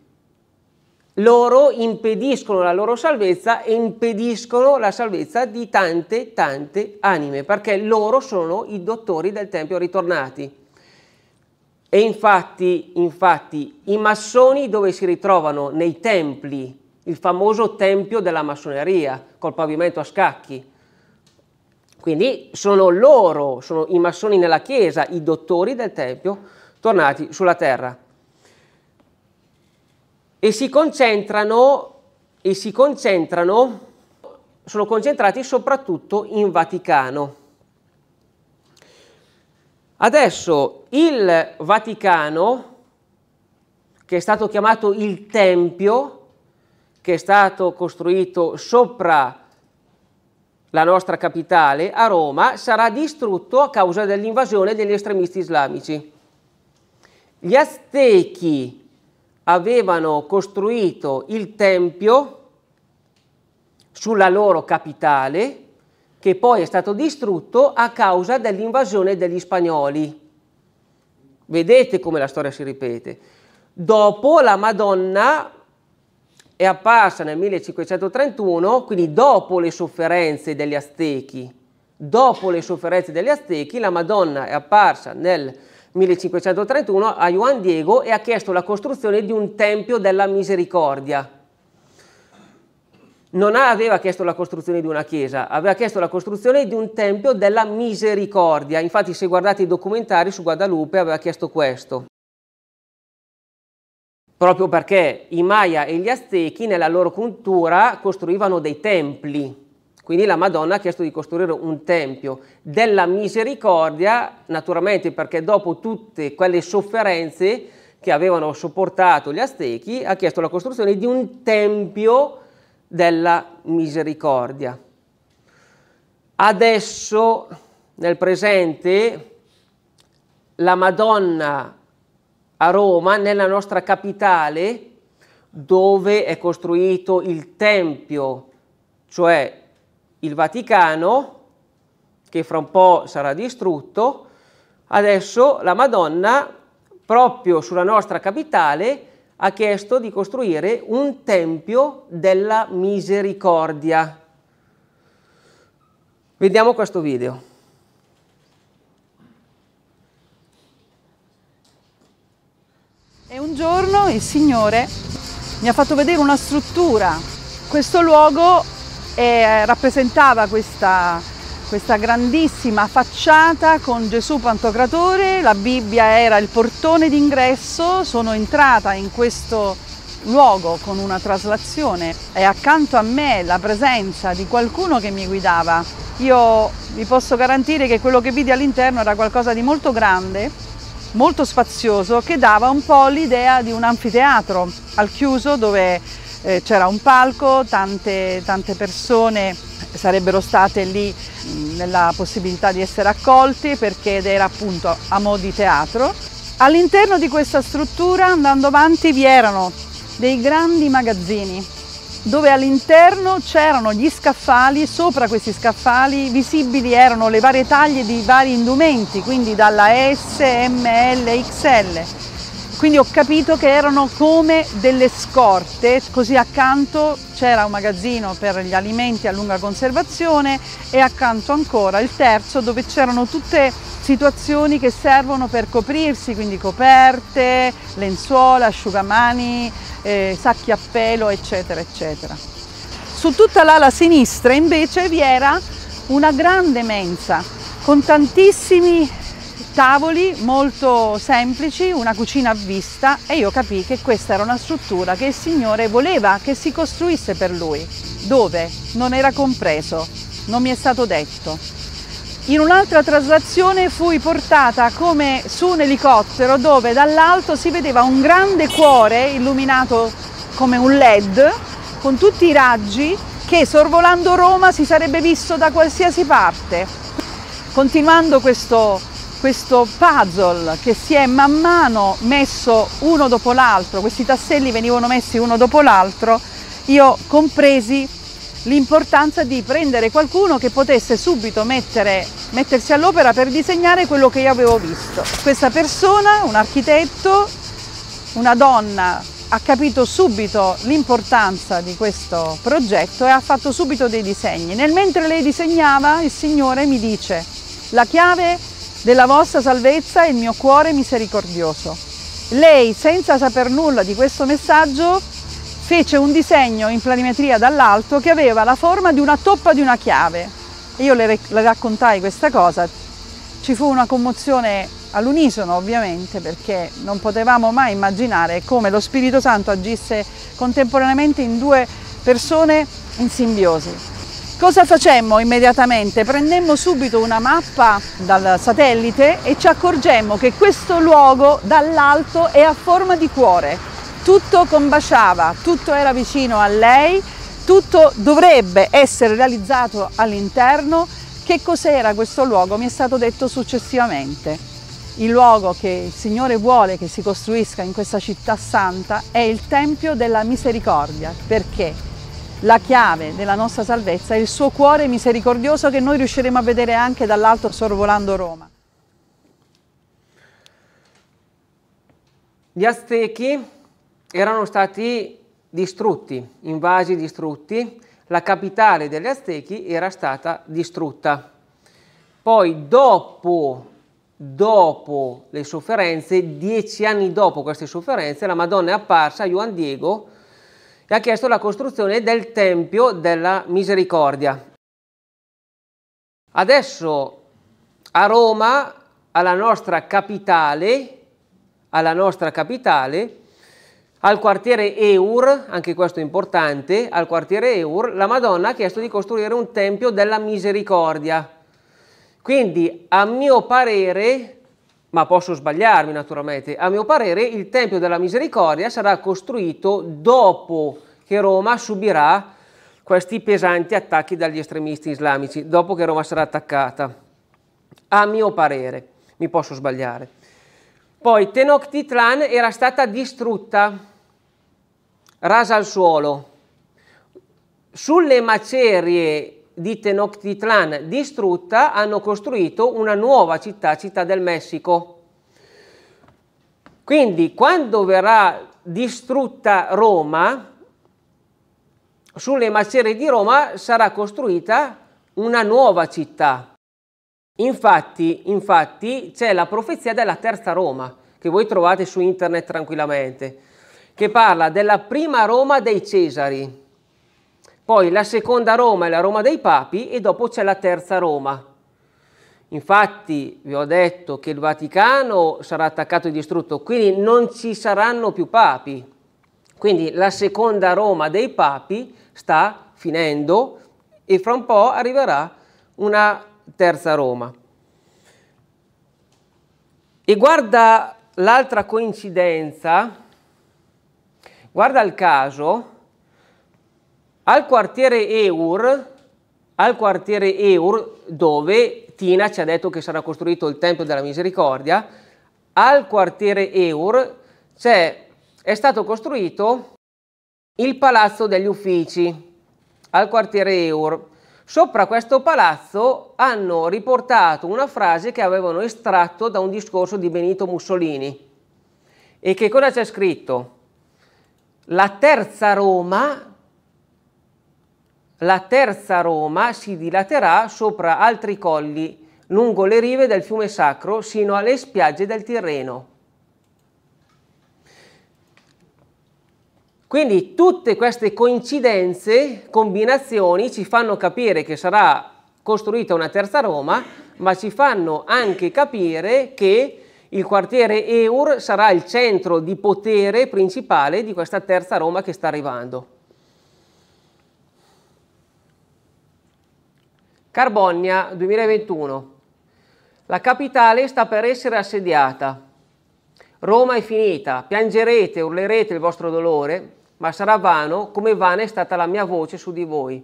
A: loro impediscono la loro salvezza e impediscono la salvezza di tante, tante anime, perché loro sono i dottori del Tempio ritornati. E infatti, infatti i massoni dove si ritrovano? Nei templi, il famoso tempio della massoneria, col pavimento a scacchi. Quindi sono loro, sono i massoni nella Chiesa, i dottori del Tempio, tornati sulla terra e si concentrano, e si concentrano sono concentrati soprattutto in Vaticano. Adesso il Vaticano, che è stato chiamato il Tempio, che è stato costruito sopra la nostra capitale, a Roma, sarà distrutto a causa dell'invasione degli estremisti islamici. Gli Aztechi avevano costruito il Tempio sulla loro capitale, che poi è stato distrutto a causa dell'invasione degli spagnoli. Vedete come la storia si ripete. Dopo la Madonna è apparsa nel 1531, quindi dopo le sofferenze degli Aztechi. Dopo le sofferenze degli Aztechi, la Madonna è apparsa nel 1531 a Juan Diego e ha chiesto la costruzione di un Tempio della Misericordia. Non aveva chiesto la costruzione di una chiesa, aveva chiesto la costruzione di un Tempio della Misericordia. Infatti se guardate i documentari su Guadalupe aveva chiesto questo proprio perché i Maya e gli Aztechi nella loro cultura costruivano dei templi quindi la Madonna ha chiesto di costruire un tempio della misericordia, naturalmente perché dopo tutte quelle sofferenze che avevano sopportato gli Aztechi, ha chiesto la costruzione di un tempio della misericordia. Adesso, nel presente, la Madonna a Roma, nella nostra capitale, dove è costruito il Tempio, cioè il Vaticano, che fra un po' sarà distrutto, adesso la Madonna, proprio sulla nostra capitale, ha chiesto di costruire un tempio della misericordia. Vediamo questo video.
E: E un giorno il Signore mi ha fatto vedere una struttura. Questo luogo e rappresentava questa, questa grandissima facciata con Gesù Pantocratore, la Bibbia era il portone d'ingresso, sono entrata in questo luogo con una traslazione e accanto a me la presenza di qualcuno che mi guidava. Io vi posso garantire che quello che vidi all'interno era qualcosa di molto grande, molto spazioso, che dava un po' l'idea di un anfiteatro al chiuso dove eh, c'era un palco, tante, tante persone sarebbero state lì nella possibilità di essere accolti perché era appunto a mo' di teatro. All'interno di questa struttura, andando avanti, vi erano dei grandi magazzini dove all'interno c'erano gli scaffali, sopra questi scaffali visibili erano le varie taglie di vari indumenti, quindi dalla S, M, L, XL quindi ho capito che erano come delle scorte, così accanto c'era un magazzino per gli alimenti a lunga conservazione e accanto ancora il terzo dove c'erano tutte situazioni che servono per coprirsi, quindi coperte, lenzuola, asciugamani, eh, sacchi a pelo, eccetera, eccetera. Su tutta l'ala sinistra invece vi era una grande mensa con tantissimi tavoli molto semplici, una cucina a vista e io capii che questa era una struttura che il Signore voleva che si costruisse per lui, dove non era compreso, non mi è stato detto. In un'altra traslazione fui portata come su un elicottero dove dall'alto si vedeva un grande cuore illuminato come un led con tutti i raggi che sorvolando Roma si sarebbe visto da qualsiasi parte. Continuando questo questo puzzle che si è man mano messo uno dopo l'altro, questi tasselli venivano messi uno dopo l'altro, io compresi l'importanza di prendere qualcuno che potesse subito mettere, mettersi all'opera per disegnare quello che io avevo visto. Questa persona, un architetto, una donna, ha capito subito l'importanza di questo progetto e ha fatto subito dei disegni. Nel mentre lei disegnava il signore mi dice la chiave della vostra salvezza il mio cuore misericordioso. Lei, senza saper nulla di questo messaggio, fece un disegno in planimetria dall'alto che aveva la forma di una toppa di una chiave. Io le, le raccontai questa cosa, ci fu una commozione all'unisono ovviamente perché non potevamo mai immaginare come lo Spirito Santo agisse contemporaneamente in due persone in simbiosi. Cosa facemmo immediatamente? Prendemmo subito una mappa dal satellite e ci accorgemmo che questo luogo dall'alto è a forma di cuore. Tutto combaciava, tutto era vicino a lei, tutto dovrebbe essere realizzato all'interno. Che cos'era questo luogo? Mi è stato detto successivamente. Il luogo che il Signore vuole che si costruisca in questa città santa è il Tempio della Misericordia. Perché? la chiave della nostra salvezza è il suo cuore misericordioso che noi riusciremo a vedere anche dall'alto sorvolando Roma.
A: Gli Aztechi erano stati distrutti, invasi distrutti, la capitale degli Aztechi era stata distrutta. Poi dopo, dopo le sofferenze, dieci anni dopo queste sofferenze, la Madonna è apparsa a Juan Diego e ha chiesto la costruzione del Tempio della Misericordia. Adesso a Roma, alla nostra capitale, alla nostra capitale, al quartiere Eur, anche questo è importante, al quartiere Eur, la Madonna ha chiesto di costruire un Tempio della Misericordia. Quindi, a mio parere, ma posso sbagliarmi naturalmente. A mio parere il Tempio della Misericordia sarà costruito dopo che Roma subirà questi pesanti attacchi dagli estremisti islamici, dopo che Roma sarà attaccata. A mio parere, mi posso sbagliare. Poi Tenochtitlan era stata distrutta, rasa al suolo. Sulle macerie di Tenochtitlan distrutta hanno costruito una nuova città, città del Messico. Quindi quando verrà distrutta Roma, sulle macerie di Roma sarà costruita una nuova città. Infatti, infatti c'è la profezia della terza Roma, che voi trovate su internet tranquillamente, che parla della prima Roma dei Cesari poi la seconda Roma è la Roma dei Papi e dopo c'è la terza Roma. Infatti vi ho detto che il Vaticano sarà attaccato e distrutto, quindi non ci saranno più papi. Quindi la seconda Roma dei papi sta finendo e fra un po' arriverà una terza Roma. E guarda l'altra coincidenza, guarda il caso al quartiere Eur, al quartiere Eur dove Tina ci ha detto che sarà costruito il Tempio della Misericordia, al quartiere Eur è stato costruito il Palazzo degli Uffici, al quartiere Eur. Sopra questo palazzo hanno riportato una frase che avevano estratto da un discorso di Benito Mussolini. E che cosa c'è scritto? La terza Roma la terza Roma si dilaterà sopra altri colli, lungo le rive del fiume Sacro sino alle spiagge del Tirreno. Quindi tutte queste coincidenze, combinazioni ci fanno capire che sarà costruita una terza Roma, ma ci fanno anche capire che il quartiere Eur sarà il centro di potere principale di questa terza Roma che sta arrivando. Carbogna 2021. La capitale sta per essere assediata. Roma è finita, piangerete, urlerete il vostro dolore, ma sarà vano come vana è stata la mia voce su di voi.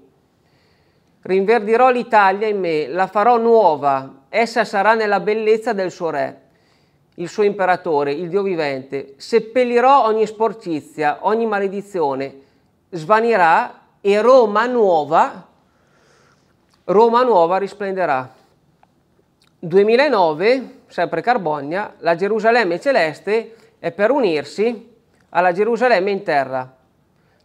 A: Rinverdirò l'Italia in me, la farò nuova, essa sarà nella bellezza del suo re, il suo imperatore, il Dio vivente. Seppellirò ogni sporcizia, ogni maledizione, svanirà e Roma nuova Roma nuova risplenderà. 2009, sempre Carbogna, la Gerusalemme celeste è per unirsi alla Gerusalemme in terra,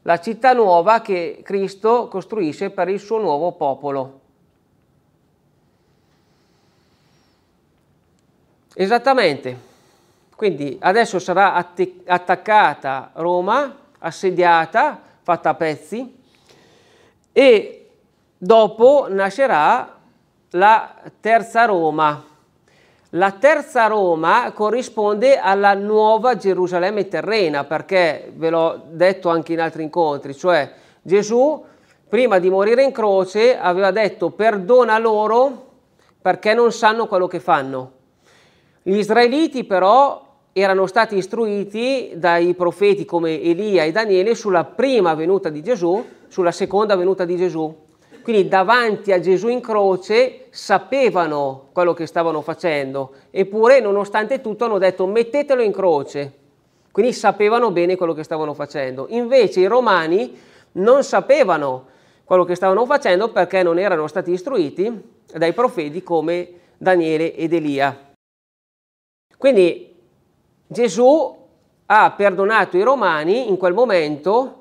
A: la città nuova che Cristo costruisce per il suo nuovo popolo. Esattamente. Quindi adesso sarà attaccata Roma, assediata, fatta a pezzi, e Dopo nascerà la terza Roma. La terza Roma corrisponde alla nuova Gerusalemme terrena, perché ve l'ho detto anche in altri incontri, cioè Gesù prima di morire in croce aveva detto perdona loro perché non sanno quello che fanno. Gli israeliti però erano stati istruiti dai profeti come Elia e Daniele sulla prima venuta di Gesù, sulla seconda venuta di Gesù. Quindi davanti a Gesù in croce sapevano quello che stavano facendo, eppure nonostante tutto hanno detto mettetelo in croce. Quindi sapevano bene quello che stavano facendo. Invece i romani non sapevano quello che stavano facendo perché non erano stati istruiti dai profeti come Daniele ed Elia. Quindi Gesù ha perdonato i romani in quel momento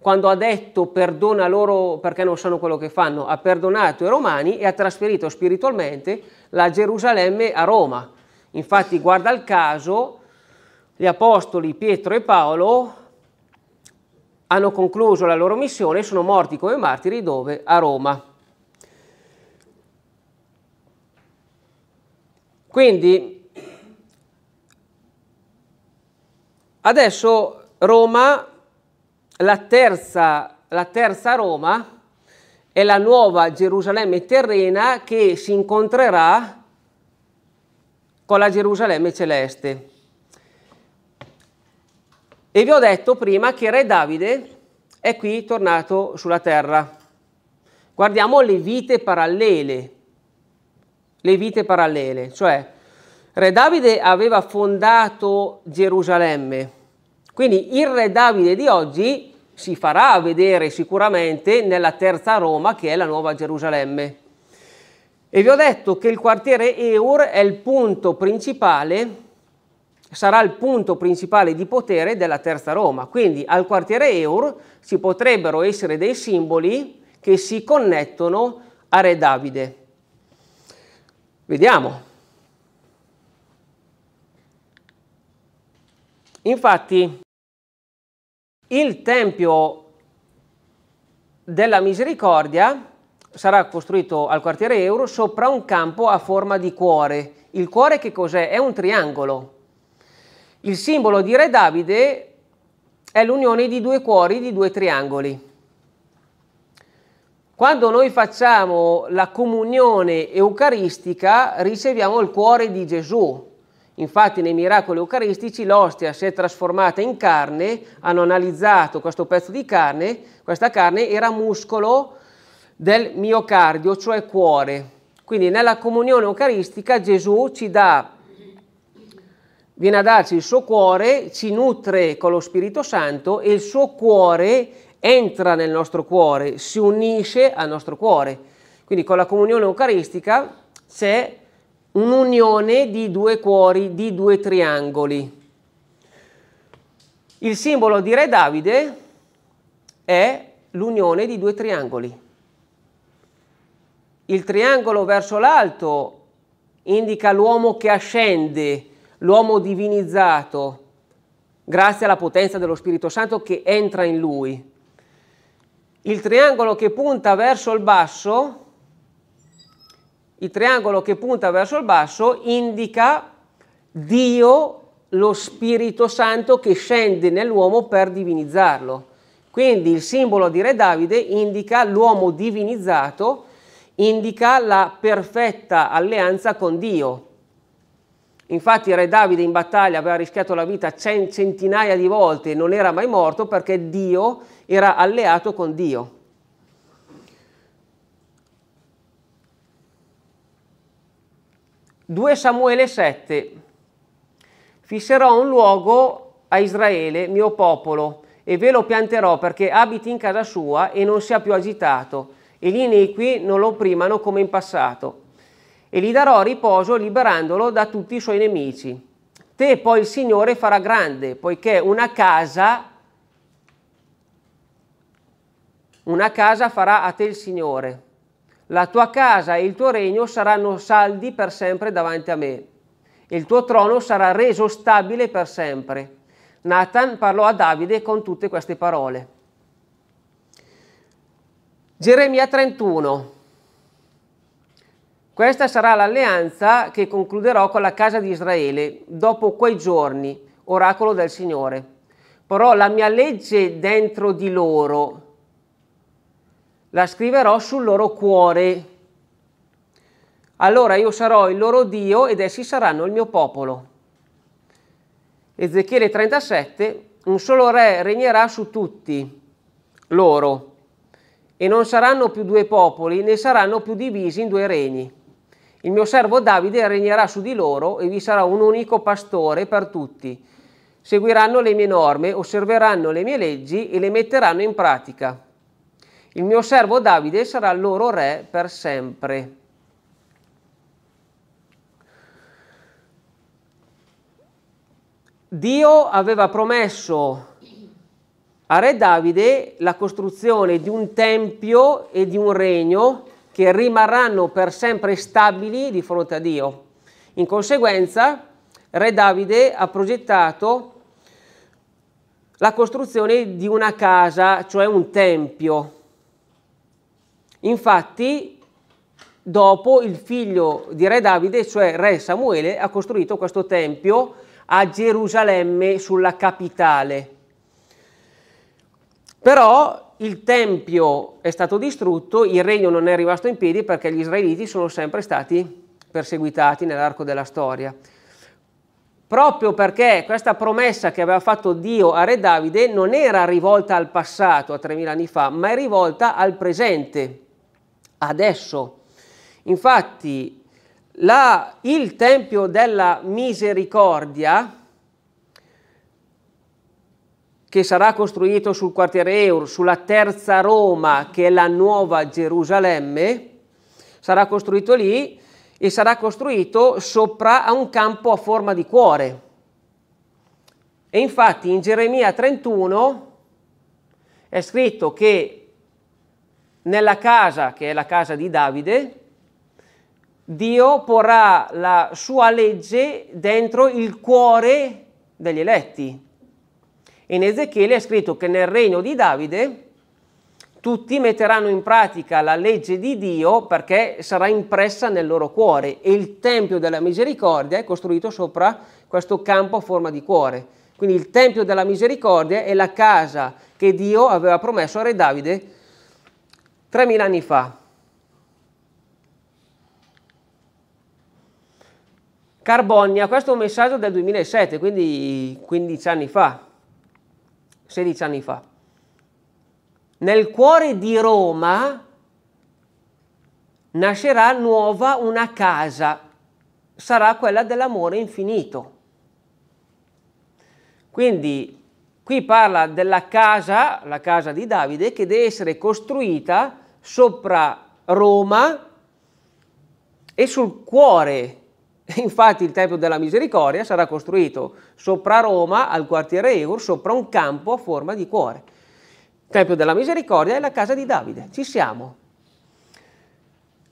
A: quando ha detto perdona loro perché non sanno quello che fanno, ha perdonato i romani e ha trasferito spiritualmente la Gerusalemme a Roma. Infatti, guarda il caso, gli apostoli Pietro e Paolo hanno concluso la loro missione e sono morti come martiri dove? A Roma. Quindi adesso Roma la terza, la terza Roma è la nuova Gerusalemme terrena che si incontrerà con la Gerusalemme celeste. E vi ho detto prima che Re Davide è qui tornato sulla terra. Guardiamo le vite parallele, le vite parallele, cioè Re Davide aveva fondato Gerusalemme, quindi il re Davide di oggi si farà vedere sicuramente nella terza Roma che è la nuova Gerusalemme. E vi ho detto che il quartiere Eur è il punto principale sarà il punto principale di potere della terza Roma. Quindi al quartiere Eur ci potrebbero essere dei simboli che si connettono a Re Davide. Vediamo. Infatti il Tempio della Misericordia sarà costruito al quartiere Euro sopra un campo a forma di cuore. Il cuore che cos'è? È un triangolo. Il simbolo di Re Davide è l'unione di due cuori, di due triangoli. Quando noi facciamo la comunione eucaristica riceviamo il cuore di Gesù, Infatti nei miracoli eucaristici l'ostia si è trasformata in carne, hanno analizzato questo pezzo di carne, questa carne era muscolo del miocardio, cioè cuore. Quindi nella comunione eucaristica Gesù ci dà viene a darci il suo cuore, ci nutre con lo Spirito Santo e il suo cuore entra nel nostro cuore, si unisce al nostro cuore. Quindi con la comunione eucaristica c'è un'unione di due cuori, di due triangoli. Il simbolo di Re Davide è l'unione di due triangoli. Il triangolo verso l'alto indica l'uomo che ascende, l'uomo divinizzato, grazie alla potenza dello Spirito Santo che entra in lui. Il triangolo che punta verso il basso il triangolo che punta verso il basso indica Dio, lo Spirito Santo che scende nell'uomo per divinizzarlo. Quindi il simbolo di Re Davide indica l'uomo divinizzato, indica la perfetta alleanza con Dio. Infatti Re Davide in battaglia aveva rischiato la vita centinaia di volte e non era mai morto perché Dio era alleato con Dio. 2 Samuele 7. Fisserò un luogo a Israele, mio popolo, e ve lo pianterò perché abiti in casa sua e non sia più agitato, e gli iniqui non lo opprimano come in passato. E gli darò riposo liberandolo da tutti i suoi nemici. Te poi il Signore farà grande, poiché una casa, una casa farà a te il Signore. La tua casa e il tuo regno saranno saldi per sempre davanti a me. Il tuo trono sarà reso stabile per sempre. Nathan parlò a Davide con tutte queste parole. Geremia 31. Questa sarà l'alleanza che concluderò con la casa di Israele dopo quei giorni, oracolo del Signore. Porrò la mia legge dentro di loro la scriverò sul loro cuore. Allora io sarò il loro Dio ed essi saranno il mio popolo. Ezechiele 37, un solo re regnerà su tutti loro e non saranno più due popoli né saranno più divisi in due regni. Il mio servo Davide regnerà su di loro e vi sarà un unico pastore per tutti. Seguiranno le mie norme, osserveranno le mie leggi e le metteranno in pratica. Il mio servo Davide sarà il loro re per sempre. Dio aveva promesso a re Davide la costruzione di un tempio e di un regno che rimarranno per sempre stabili di fronte a Dio. In conseguenza, re Davide ha progettato la costruzione di una casa, cioè un tempio. Infatti dopo il figlio di re Davide, cioè re Samuele, ha costruito questo tempio a Gerusalemme sulla capitale. Però il tempio è stato distrutto, il regno non è rimasto in piedi perché gli israeliti sono sempre stati perseguitati nell'arco della storia. Proprio perché questa promessa che aveva fatto Dio a re Davide non era rivolta al passato, a 3000 anni fa, ma è rivolta al presente adesso. Infatti la, il Tempio della Misericordia, che sarà costruito sul quartiere Eur, sulla terza Roma, che è la nuova Gerusalemme, sarà costruito lì e sarà costruito sopra a un campo a forma di cuore. E infatti in Geremia 31 è scritto che nella casa che è la casa di Davide, Dio porrà la sua legge dentro il cuore degli eletti. In Ezechiele è scritto che nel regno di Davide tutti metteranno in pratica la legge di Dio perché sarà impressa nel loro cuore e il Tempio della Misericordia è costruito sopra questo campo a forma di cuore. Quindi il Tempio della Misericordia è la casa che Dio aveva promesso a Re Davide 3.000 anni fa. Carbonia, questo è un messaggio del 2007, quindi 15 anni fa, 16 anni fa. Nel cuore di Roma nascerà nuova una casa, sarà quella dell'amore infinito. Quindi Qui parla della casa, la casa di Davide, che deve essere costruita sopra Roma e sul cuore. <laughs> Infatti il Tempio della Misericordia sarà costruito sopra Roma, al quartiere Eur, sopra un campo a forma di cuore. Il Tempio della Misericordia è la casa di Davide, ci siamo.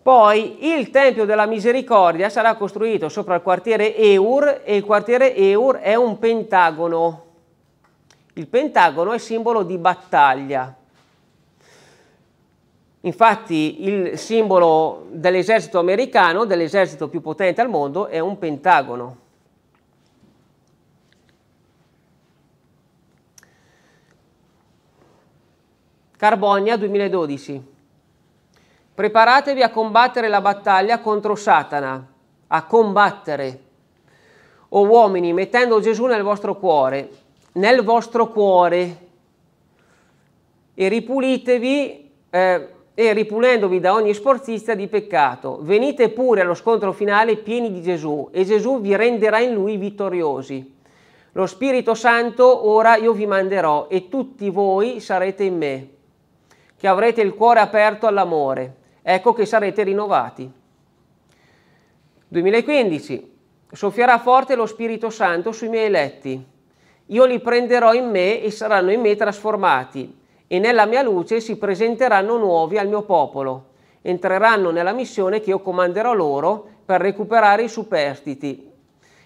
A: Poi il Tempio della Misericordia sarà costruito sopra il quartiere Eur e il quartiere Eur è un pentagono il pentagono è simbolo di battaglia. Infatti il simbolo dell'esercito americano, dell'esercito più potente al mondo, è un pentagono. Carbogna 2012. Preparatevi a combattere la battaglia contro Satana, a combattere, o uomini, mettendo Gesù nel vostro cuore, nel vostro cuore e ripulitevi eh, e ripulendovi da ogni sforzista di peccato. Venite pure allo scontro finale pieni di Gesù e Gesù vi renderà in lui vittoriosi. Lo Spirito Santo ora io vi manderò e tutti voi sarete in me, che avrete il cuore aperto all'amore. Ecco che sarete rinnovati. 2015. Soffierà forte lo Spirito Santo sui miei eletti io li prenderò in me e saranno in me trasformati, e nella mia luce si presenteranno nuovi al mio popolo. Entreranno nella missione che io comanderò loro per recuperare i superstiti.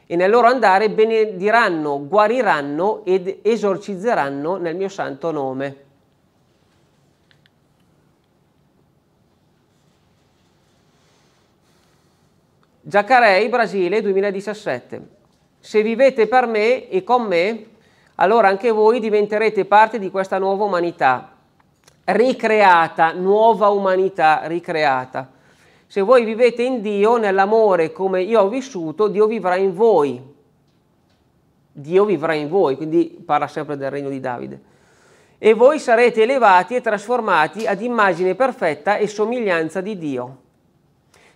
A: E nel loro andare benediranno, guariranno ed esorcizzeranno nel mio santo nome. Giacarei, Brasile 2017. Se vivete per me e con me, allora anche voi diventerete parte di questa nuova umanità, ricreata, nuova umanità ricreata. Se voi vivete in Dio, nell'amore come io ho vissuto, Dio vivrà in voi. Dio vivrà in voi, quindi parla sempre del regno di Davide. E voi sarete elevati e trasformati ad immagine perfetta e somiglianza di Dio.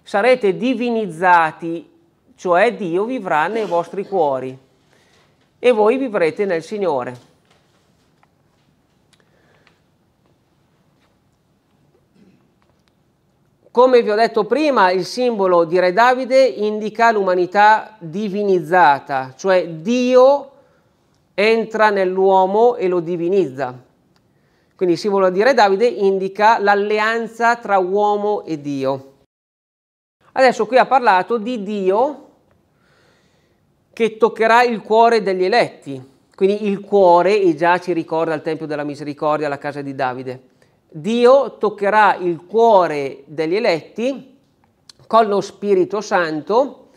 A: Sarete divinizzati, cioè Dio vivrà nei vostri cuori e voi vivrete nel Signore. Come vi ho detto prima, il simbolo di Re Davide indica l'umanità divinizzata, cioè Dio entra nell'uomo e lo divinizza. Quindi il simbolo di Re Davide indica l'alleanza tra uomo e Dio. Adesso qui ha parlato di Dio che toccherà il cuore degli eletti. Quindi il cuore, e già ci ricorda il Tempio della Misericordia, la casa di Davide. Dio toccherà il cuore degli eletti con lo Spirito Santo.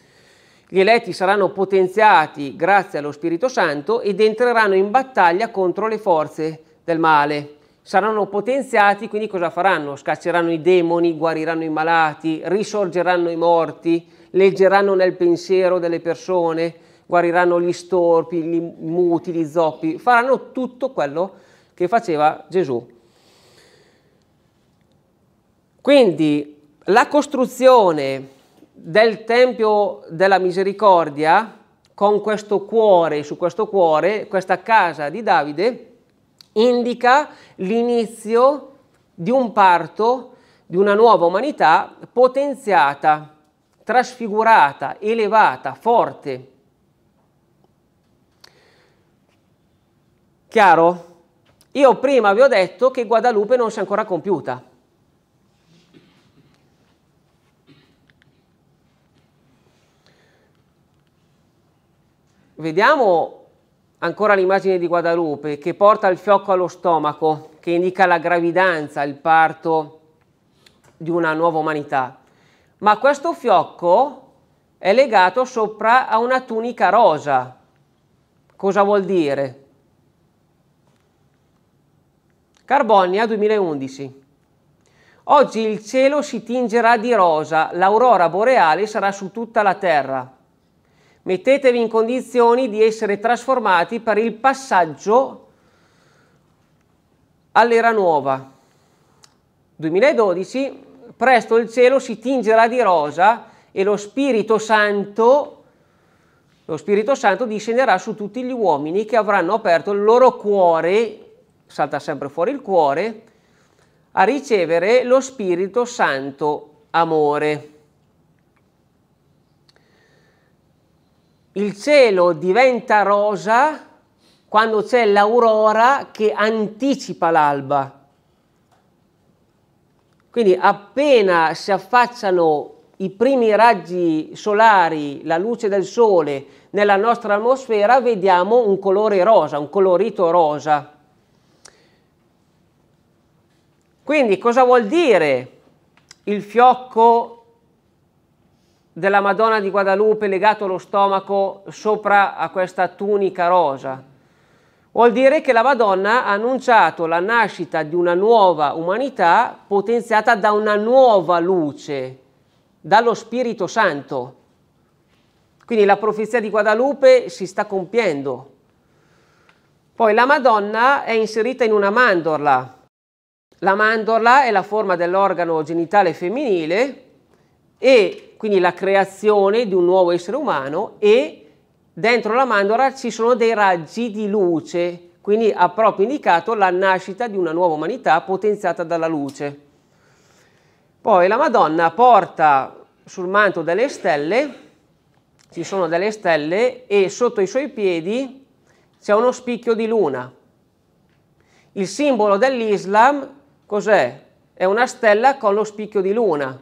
A: Gli eletti saranno potenziati grazie allo Spirito Santo ed entreranno in battaglia contro le forze del male. Saranno potenziati, quindi cosa faranno? Scacceranno i demoni, guariranno i malati, risorgeranno i morti, leggeranno nel pensiero delle persone, guariranno gli storpi, gli muti, gli zoppi, faranno tutto quello che faceva Gesù. Quindi la costruzione del Tempio della Misericordia con questo cuore, su questo cuore, questa casa di Davide, indica l'inizio di un parto di una nuova umanità potenziata, trasfigurata, elevata, forte. Chiaro? Io prima vi ho detto che Guadalupe non si è ancora compiuta. Vediamo ancora l'immagine di Guadalupe che porta il fiocco allo stomaco, che indica la gravidanza, il parto di una nuova umanità. Ma questo fiocco è legato sopra a una tunica rosa. Cosa vuol dire? Carbonia 2011. Oggi il cielo si tingerà di rosa, l'aurora boreale sarà su tutta la terra. Mettetevi in condizioni di essere trasformati per il passaggio all'era nuova. 2012, presto il cielo si tingerà di rosa e lo Spirito Santo, lo Spirito Santo discenderà su tutti gli uomini che avranno aperto il loro cuore salta sempre fuori il cuore, a ricevere lo Spirito Santo amore. Il cielo diventa rosa quando c'è l'aurora che anticipa l'alba. Quindi appena si affacciano i primi raggi solari, la luce del sole nella nostra atmosfera, vediamo un colore rosa, un colorito rosa. Quindi cosa vuol dire il fiocco della Madonna di Guadalupe legato allo stomaco sopra a questa tunica rosa? Vuol dire che la Madonna ha annunciato la nascita di una nuova umanità potenziata da una nuova luce, dallo Spirito Santo. Quindi la profezia di Guadalupe si sta compiendo. Poi la Madonna è inserita in una mandorla, la mandorla è la forma dell'organo genitale femminile e quindi la creazione di un nuovo essere umano e dentro la mandorla ci sono dei raggi di luce, quindi ha proprio indicato la nascita di una nuova umanità potenziata dalla luce. Poi la Madonna porta sul manto delle stelle, ci sono delle stelle e sotto i suoi piedi c'è uno spicchio di luna. Il simbolo dell'Islam Cos'è? È una stella con lo spicchio di luna.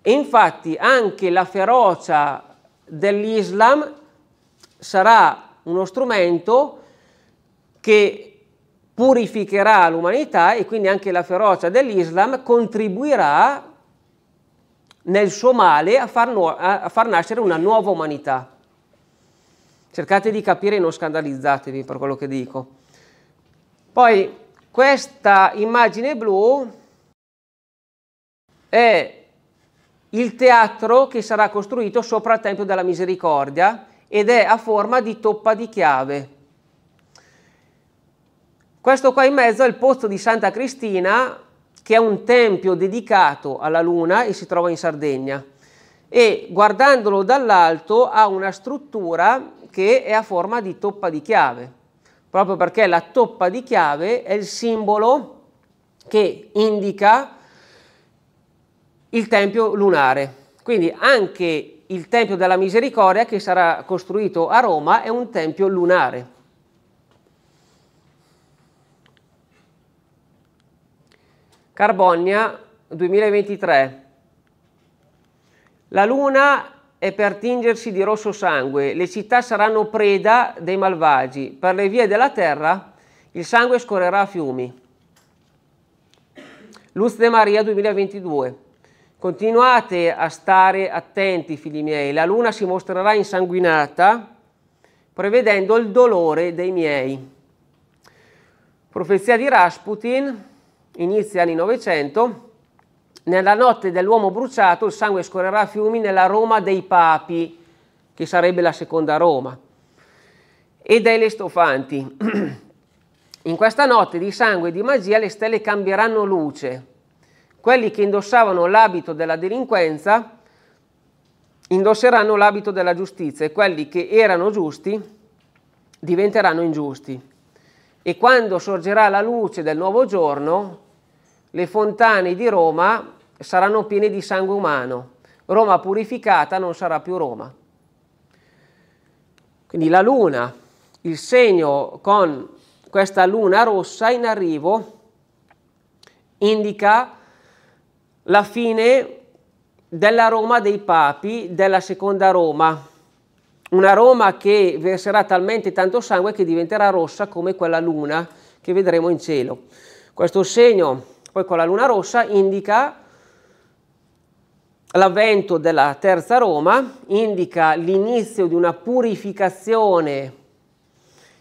A: E infatti anche la ferocia dell'Islam sarà uno strumento che purificherà l'umanità e quindi anche la ferocia dell'Islam contribuirà nel suo male a far, no a far nascere una nuova umanità. Cercate di capire e non scandalizzatevi per quello che dico. Poi questa immagine blu è il teatro che sarà costruito sopra il Tempio della Misericordia ed è a forma di toppa di chiave. Questo qua in mezzo è il pozzo di Santa Cristina, che è un tempio dedicato alla Luna e si trova in Sardegna. E guardandolo dall'alto ha una struttura che è a forma di toppa di chiave proprio perché la toppa di chiave è il simbolo che indica il tempio lunare. Quindi anche il tempio della misericordia che sarà costruito a Roma è un tempio lunare. Carbonia 2023. La luna e per tingersi di rosso sangue. Le città saranno preda dei malvagi. Per le vie della terra il sangue scorrerà a fiumi. Luz de Maria 2022. Continuate a stare attenti, figli miei. La luna si mostrerà insanguinata, prevedendo il dolore dei miei. Profezia di Rasputin, inizia anni 900. Nella notte dell'uomo bruciato il sangue scorrerà a fiumi nella Roma dei papi, che sarebbe la seconda Roma, e dai lestofanti. <clears throat> In questa notte di sangue e di magia le stelle cambieranno luce. Quelli che indossavano l'abito della delinquenza indosseranno l'abito della giustizia e quelli che erano giusti diventeranno ingiusti. E quando sorgerà la luce del nuovo giorno, le fontane di Roma saranno piene di sangue umano. Roma purificata non sarà più Roma. Quindi la luna, il segno con questa luna rossa in arrivo indica la fine della Roma dei papi, della seconda Roma, una Roma che verserà talmente tanto sangue che diventerà rossa come quella luna che vedremo in cielo. Questo segno, poi con la luna rossa, indica l'avvento della Terza Roma indica l'inizio di una purificazione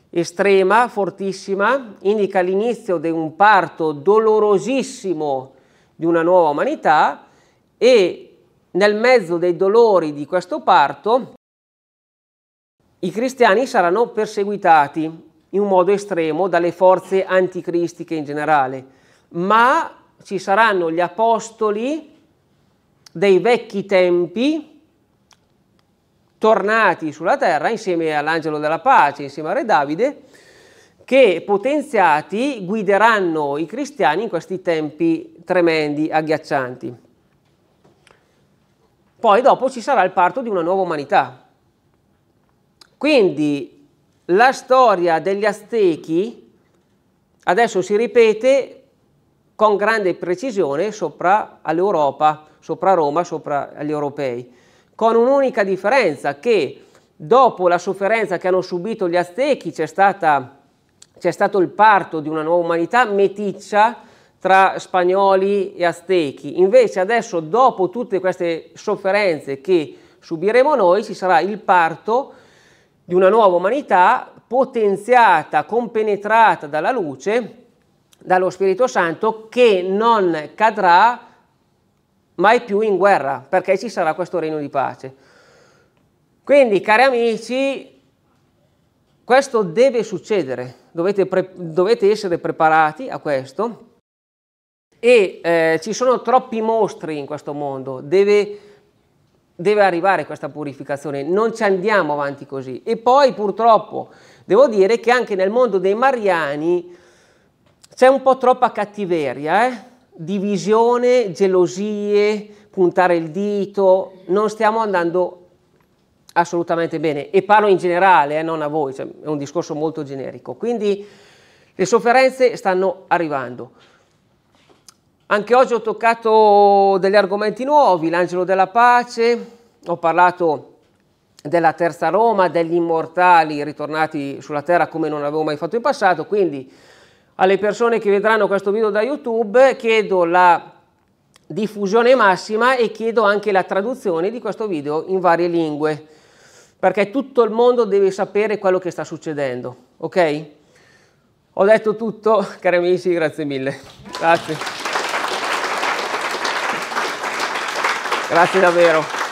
A: estrema, fortissima, indica l'inizio di un parto dolorosissimo di una nuova umanità e nel mezzo dei dolori di questo parto i cristiani saranno perseguitati in un modo estremo dalle forze anticristiche in generale, ma ci saranno gli apostoli dei vecchi tempi tornati sulla terra insieme all'angelo della pace, insieme a Re Davide, che potenziati guideranno i cristiani in questi tempi tremendi, agghiaccianti. Poi dopo ci sarà il parto di una nuova umanità. Quindi la storia degli Aztechi adesso si ripete con grande precisione sopra all'Europa, sopra Roma, sopra agli europei, con un'unica differenza che dopo la sofferenza che hanno subito gli aztechi c'è, stato il parto di una nuova umanità meticcia tra spagnoli e aztechi. Invece adesso dopo tutte queste sofferenze che subiremo noi ci sarà il parto di una nuova umanità potenziata, compenetrata dalla luce dallo Spirito Santo che non cadrà mai più in guerra, perché ci sarà questo regno di pace. Quindi, cari amici, questo deve succedere, dovete, pre- dovete essere preparati a questo e eh, ci sono troppi mostri in questo mondo, deve, deve arrivare questa purificazione, non ci andiamo avanti così. E poi purtroppo devo dire che anche nel mondo dei mariani c'è un po' troppa cattiveria, eh? divisione, gelosie, puntare il dito, non stiamo andando assolutamente bene e parlo in generale, eh, non a voi, cioè, è un discorso molto generico. Quindi le sofferenze stanno arrivando. Anche oggi ho toccato degli argomenti nuovi, l'angelo della pace, ho parlato della terza Roma, degli immortali ritornati sulla terra come non avevo mai fatto in passato, quindi alle persone che vedranno questo video da YouTube, chiedo la diffusione massima e chiedo anche la traduzione di questo video in varie lingue, perché tutto il mondo deve sapere quello che sta succedendo, ok? Ho detto tutto, <laughs> cari amici, grazie mille. Grazie. Grazie davvero.